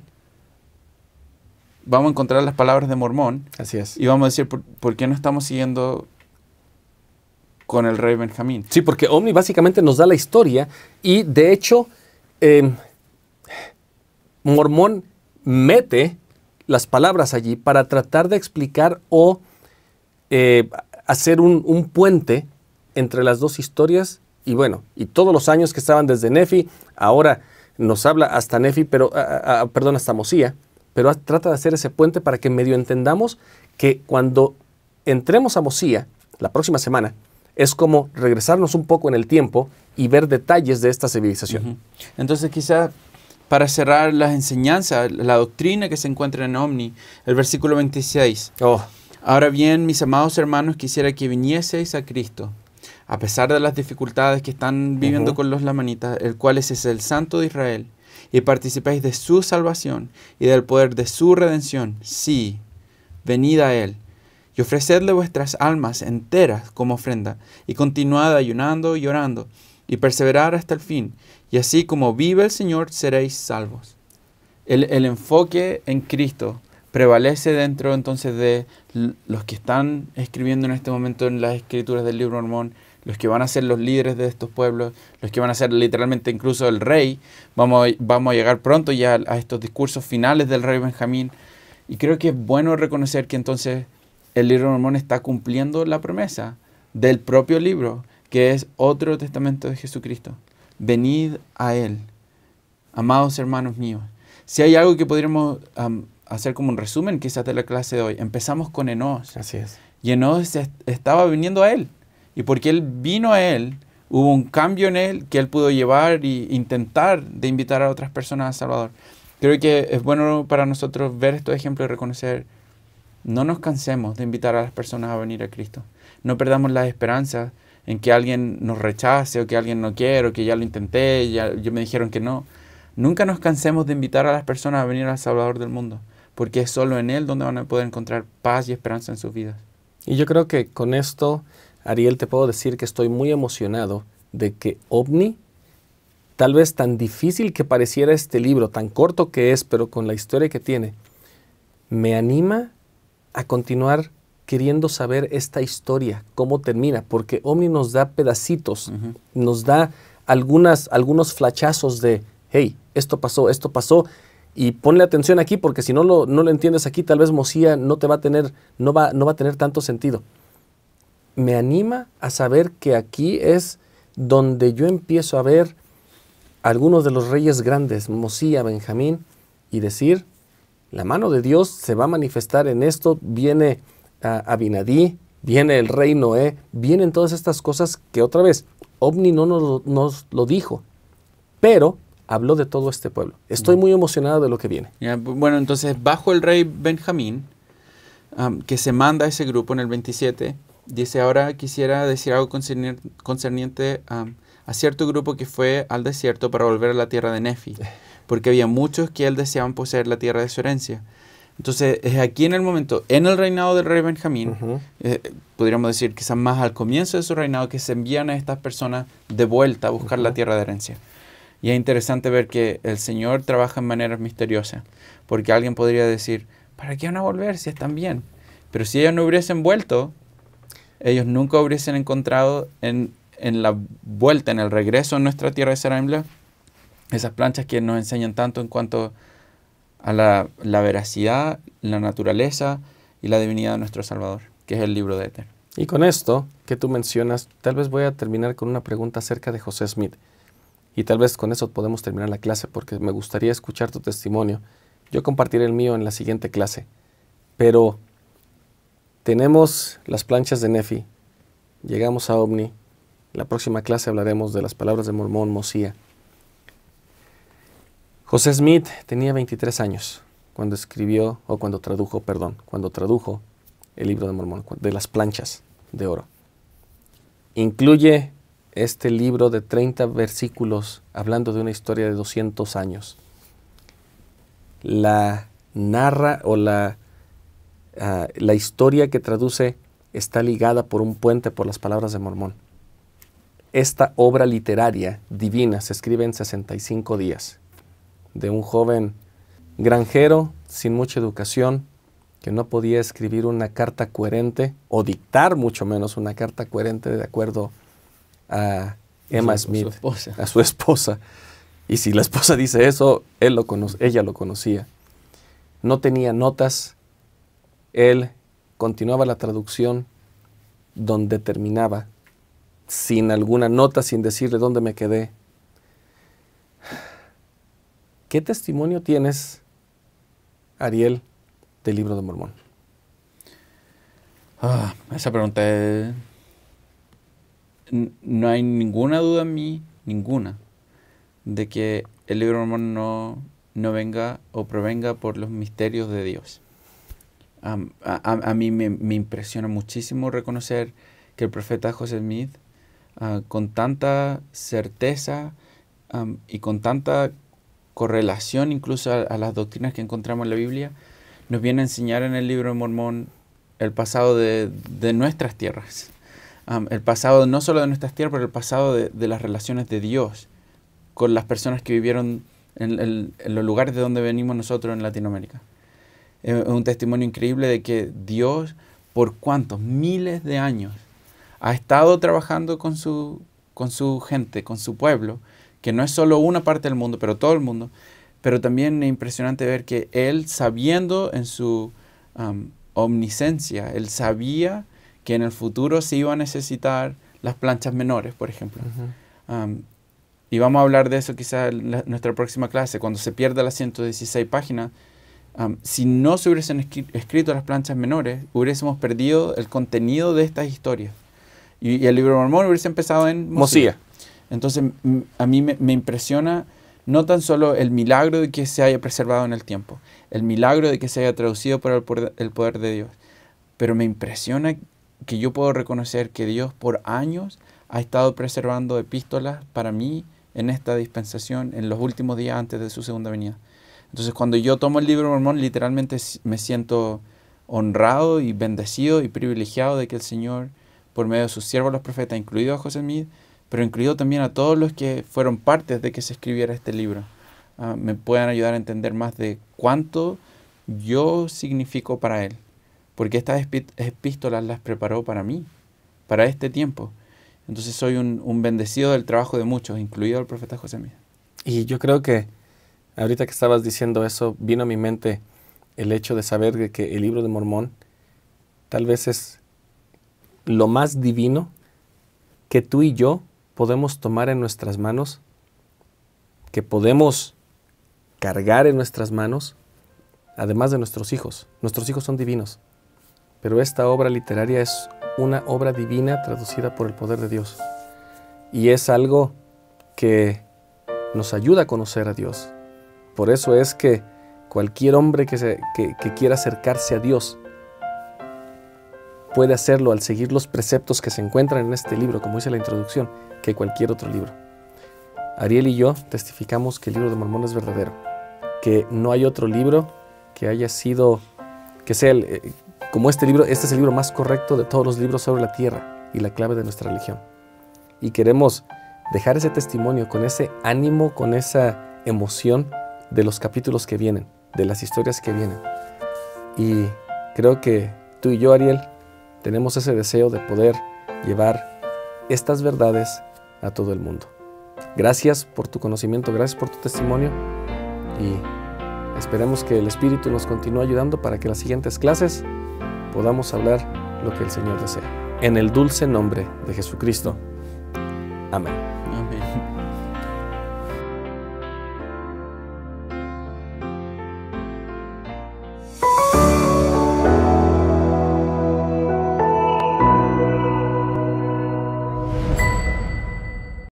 vamos a encontrar las palabras de Mormón. Así es. Y vamos a decir, ¿por, qué no estamos siguiendo con el rey Benjamín? Sí, porque Omni básicamente nos da la historia y de hecho... Em, Mormón mete las palabras allí para tratar de explicar o eh, hacer un, puente entre las dos historias y bueno, y todos los años que estaban desde Nefi, ahora nos habla hasta Nefi, pero, ah, ah, ah, perdón, hasta Mosía, pero trata de hacer ese puente para que medio entendamos que cuando entremos a Mosía la próxima semana, es como regresarnos un poco en el tiempo y ver detalles de esta civilización. Entonces quizá para cerrar las enseñanzas, la doctrina que se encuentra en Omni, el versículo 26. Oh. Ahora bien, mis amados hermanos, quisiera que vinieseis a Cristo, a pesar de las dificultades que están viviendo con los lamanitas, el cual es, el santo de Israel, y participáis de su salvación y del poder de su redención. Sí, venid a Él y ofrecedle vuestras almas enteras como ofrenda, y continuad ayunando y orando y perseverar hasta el fin, y así como vive el Señor seréis salvos. El, enfoque en Cristo prevalece dentro entonces de los que están escribiendo en este momento en las escrituras del libro Mormón, los que van a ser los líderes de estos pueblos, los que van a ser literalmente incluso el rey. Vamos a, vamos a llegar pronto ya a, estos discursos finales del rey Benjamín. Y creo que es bueno reconocer que entonces el libro mormón está cumpliendo la promesa del propio libro, que es otro testamento de Jesucristo. Venid a Él, amados hermanos míos. Si hay algo que podríamos hacer como un resumen quizás de la clase de hoy, empezamos con Enos. Así es. Y Enos estaba viniendo a Él. Y porque Él vino a Él, hubo un cambio en Él que Él pudo llevar e intentar de invitar a otras personas a Salvador. Creo que es bueno para nosotros ver estos ejemplos y reconocer, no nos cansemos de invitar a las personas a venir a Cristo. No perdamos las esperanzas en que alguien nos rechace o que alguien no quiere o que ya lo intenté, ya, yo me dijeron que no. Nunca nos cansemos de invitar a las personas a venir al Salvador del mundo, porque es solo en Él donde van a poder encontrar paz y esperanza en sus vidas. Y yo creo que con esto, Ariel, te puedo decir que estoy muy emocionado de que OVNI, tal vez tan difícil que pareciera este libro, tan corto que es, pero con la historia que tiene, me anima a continuar queriendo saber esta historia, cómo termina, porque Omni nos da pedacitos, nos da algunas, algunos flachazos de, hey, esto pasó, esto pasó, y ponle atención aquí, porque si no lo, no lo entiendes aquí, tal vez Mosía no te va a tener, no va, no va a tener tanto sentido. Me anima a saber que aquí es donde yo empiezo a ver algunos de los reyes grandes, Mosía, Benjamín, y decir, la mano de Dios se va a manifestar en esto, viene a Abinadí, viene el rey Noé, vienen todas estas cosas que otra vez, OVNI no nos, lo dijo, pero habló de todo este pueblo. Estoy muy emocionado de lo que viene. bueno, entonces bajo el rey Benjamín, que se manda a ese grupo en el 27, dice, ahora quisiera decir algo concerniente a cierto grupo que fue al desierto para volver a la tierra de Nefi, <laughs> porque había muchos que él deseaban poseer la tierra de su herencia. Entonces, es aquí en el momento, en el reinado del rey Benjamín, eh, podríamos decir quizás más al comienzo de su reinado, que se envían a estas personas de vuelta a buscar la tierra de herencia. Y es interesante ver que el Señor trabaja en maneras misteriosas, porque alguien podría decir, ¿para qué van a volver si están bien? Pero si ellos no hubiesen vuelto, ellos nunca hubiesen encontrado en, la vuelta, en el regreso a nuestra tierra de Saraimla, esas planchas que nos enseñan tanto en cuanto a la, veracidad, la naturaleza y la divinidad de nuestro Salvador, que es el libro de Éter. Y con esto que tú mencionas, tal vez voy a terminar con una pregunta acerca de José Smith. Y tal vez con eso podemos terminar la clase, porque me gustaría escuchar tu testimonio. Yo compartiré el mío en la siguiente clase. Pero tenemos las planchas de Nefi, llegamos a Omni, la próxima clase hablaremos de las palabras de Mormón Mosía. José Smith tenía 23 años cuando escribió, o cuando tradujo, perdón, cuando tradujo el libro de Mormón, de las planchas de oro. Incluye este libro de 30 versículos hablando de una historia de 200 años. La narra o la, ah, la historia que traduce está ligada por un puente por las palabras de Mormón. Esta obra literaria divina se escribe en 65 días de un joven granjero sin mucha educación, que no podía escribir una carta coherente o dictar mucho menos una carta coherente de acuerdo a Emma Smith, a su esposa. Y si la esposa dice eso, él lo ella lo conocía. No tenía notas, él continuaba la traducción donde terminaba, sin alguna nota, sin decirle dónde me quedé, ¿Qué testimonio tienes, Ariel, del libro de Mormón? Ah, esa pregunta es... No hay ninguna duda en mí, ninguna, de que el libro de Mormón no, no venga o provenga por los misterios de Dios. a, mí me, impresiona muchísimo reconocer que el profeta José Smith, ah, con tanta certeza y con tanta correlación incluso a, las doctrinas que encontramos en la Biblia, nos viene a enseñar en el libro de Mormón el pasado de, nuestras tierras. el pasado no solo de nuestras tierras, pero el pasado de, las relaciones de Dios con las personas que vivieron en, los lugares de donde venimos nosotros en Latinoamérica. Es un testimonio increíble de que Dios, por cuantos miles de años, ha estado trabajando su, con su gente, con su pueblo, que no es solo una parte del mundo, pero todo el mundo. Pero también es impresionante ver que él, sabiendo en su um, omnisencia, él sabía que en el futuro se iba a necesitar las planchas menores, por ejemplo. Um, y vamos a hablar de eso quizás en nuestra próxima clase, cuando se pierda las 116 páginas. Um, si no se hubiesen escrito las planchas menores, hubiésemos perdido el contenido de estas historias. Y, el libro de Mormón hubiese empezado en Mosía. Entonces, a mí me, impresiona no tan solo el milagro de que se haya preservado en el tiempo, el milagro de que se haya traducido por el poder de Dios, pero me impresiona que yo puedo reconocer que Dios por años ha estado preservando epístolas para mí en esta dispensación, en los últimos días antes de su segunda venida. Entonces cuando yo tomo el libro mormón, literalmente me siento honrado y bendecido y privilegiado de que el Señor, por medio de sus siervos, los profetas, incluido a José Smith, pero incluido también a todos los que fueron partes de que se escribiera este libro. Ah, me puedan ayudar a entender más de cuánto yo significo para él, porque estas epístolas las preparó para mí, para este tiempo. Entonces soy un, bendecido del trabajo de muchos, incluido el profeta José Mía. Y yo creo que ahorita que estabas diciendo eso, vino a mi mente el hecho de saber que el libro de Mormón tal vez es lo más divino que tú y yo podemos tomar en nuestras manos, que podemos cargar en nuestras manos, además de nuestros hijos. Nuestros hijos son divinos, pero esta obra literaria es una obra divina traducida por el poder de Dios. Y es algo que nos ayuda a conocer a Dios. Por eso es que cualquier hombre que, se, que quiera acercarse a Dios puede hacerlo al seguir los preceptos que se encuentran en este libro, como dice la introducción, que cualquier otro libro. Ariel y yo testificamos que el libro de Mormón es verdadero, que no hay otro libro que haya sido, que sea eh, como este libro, este es el libro más correcto de todos los libros sobre la tierra y la clave de nuestra religión. Y queremos dejar ese testimonio con ese ánimo, con esa emoción de los capítulos que vienen, de las historias que vienen. Y creo que tú y yo, Ariel, tenemos ese deseo de poder llevar estas verdades a todo el mundo. Gracias por tu conocimiento, gracias por tu testimonio y esperemos que el Espíritu nos continúe ayudando para que en las siguientes clases podamos hablar lo que el Señor desea. En el dulce nombre de Jesucristo. Amén.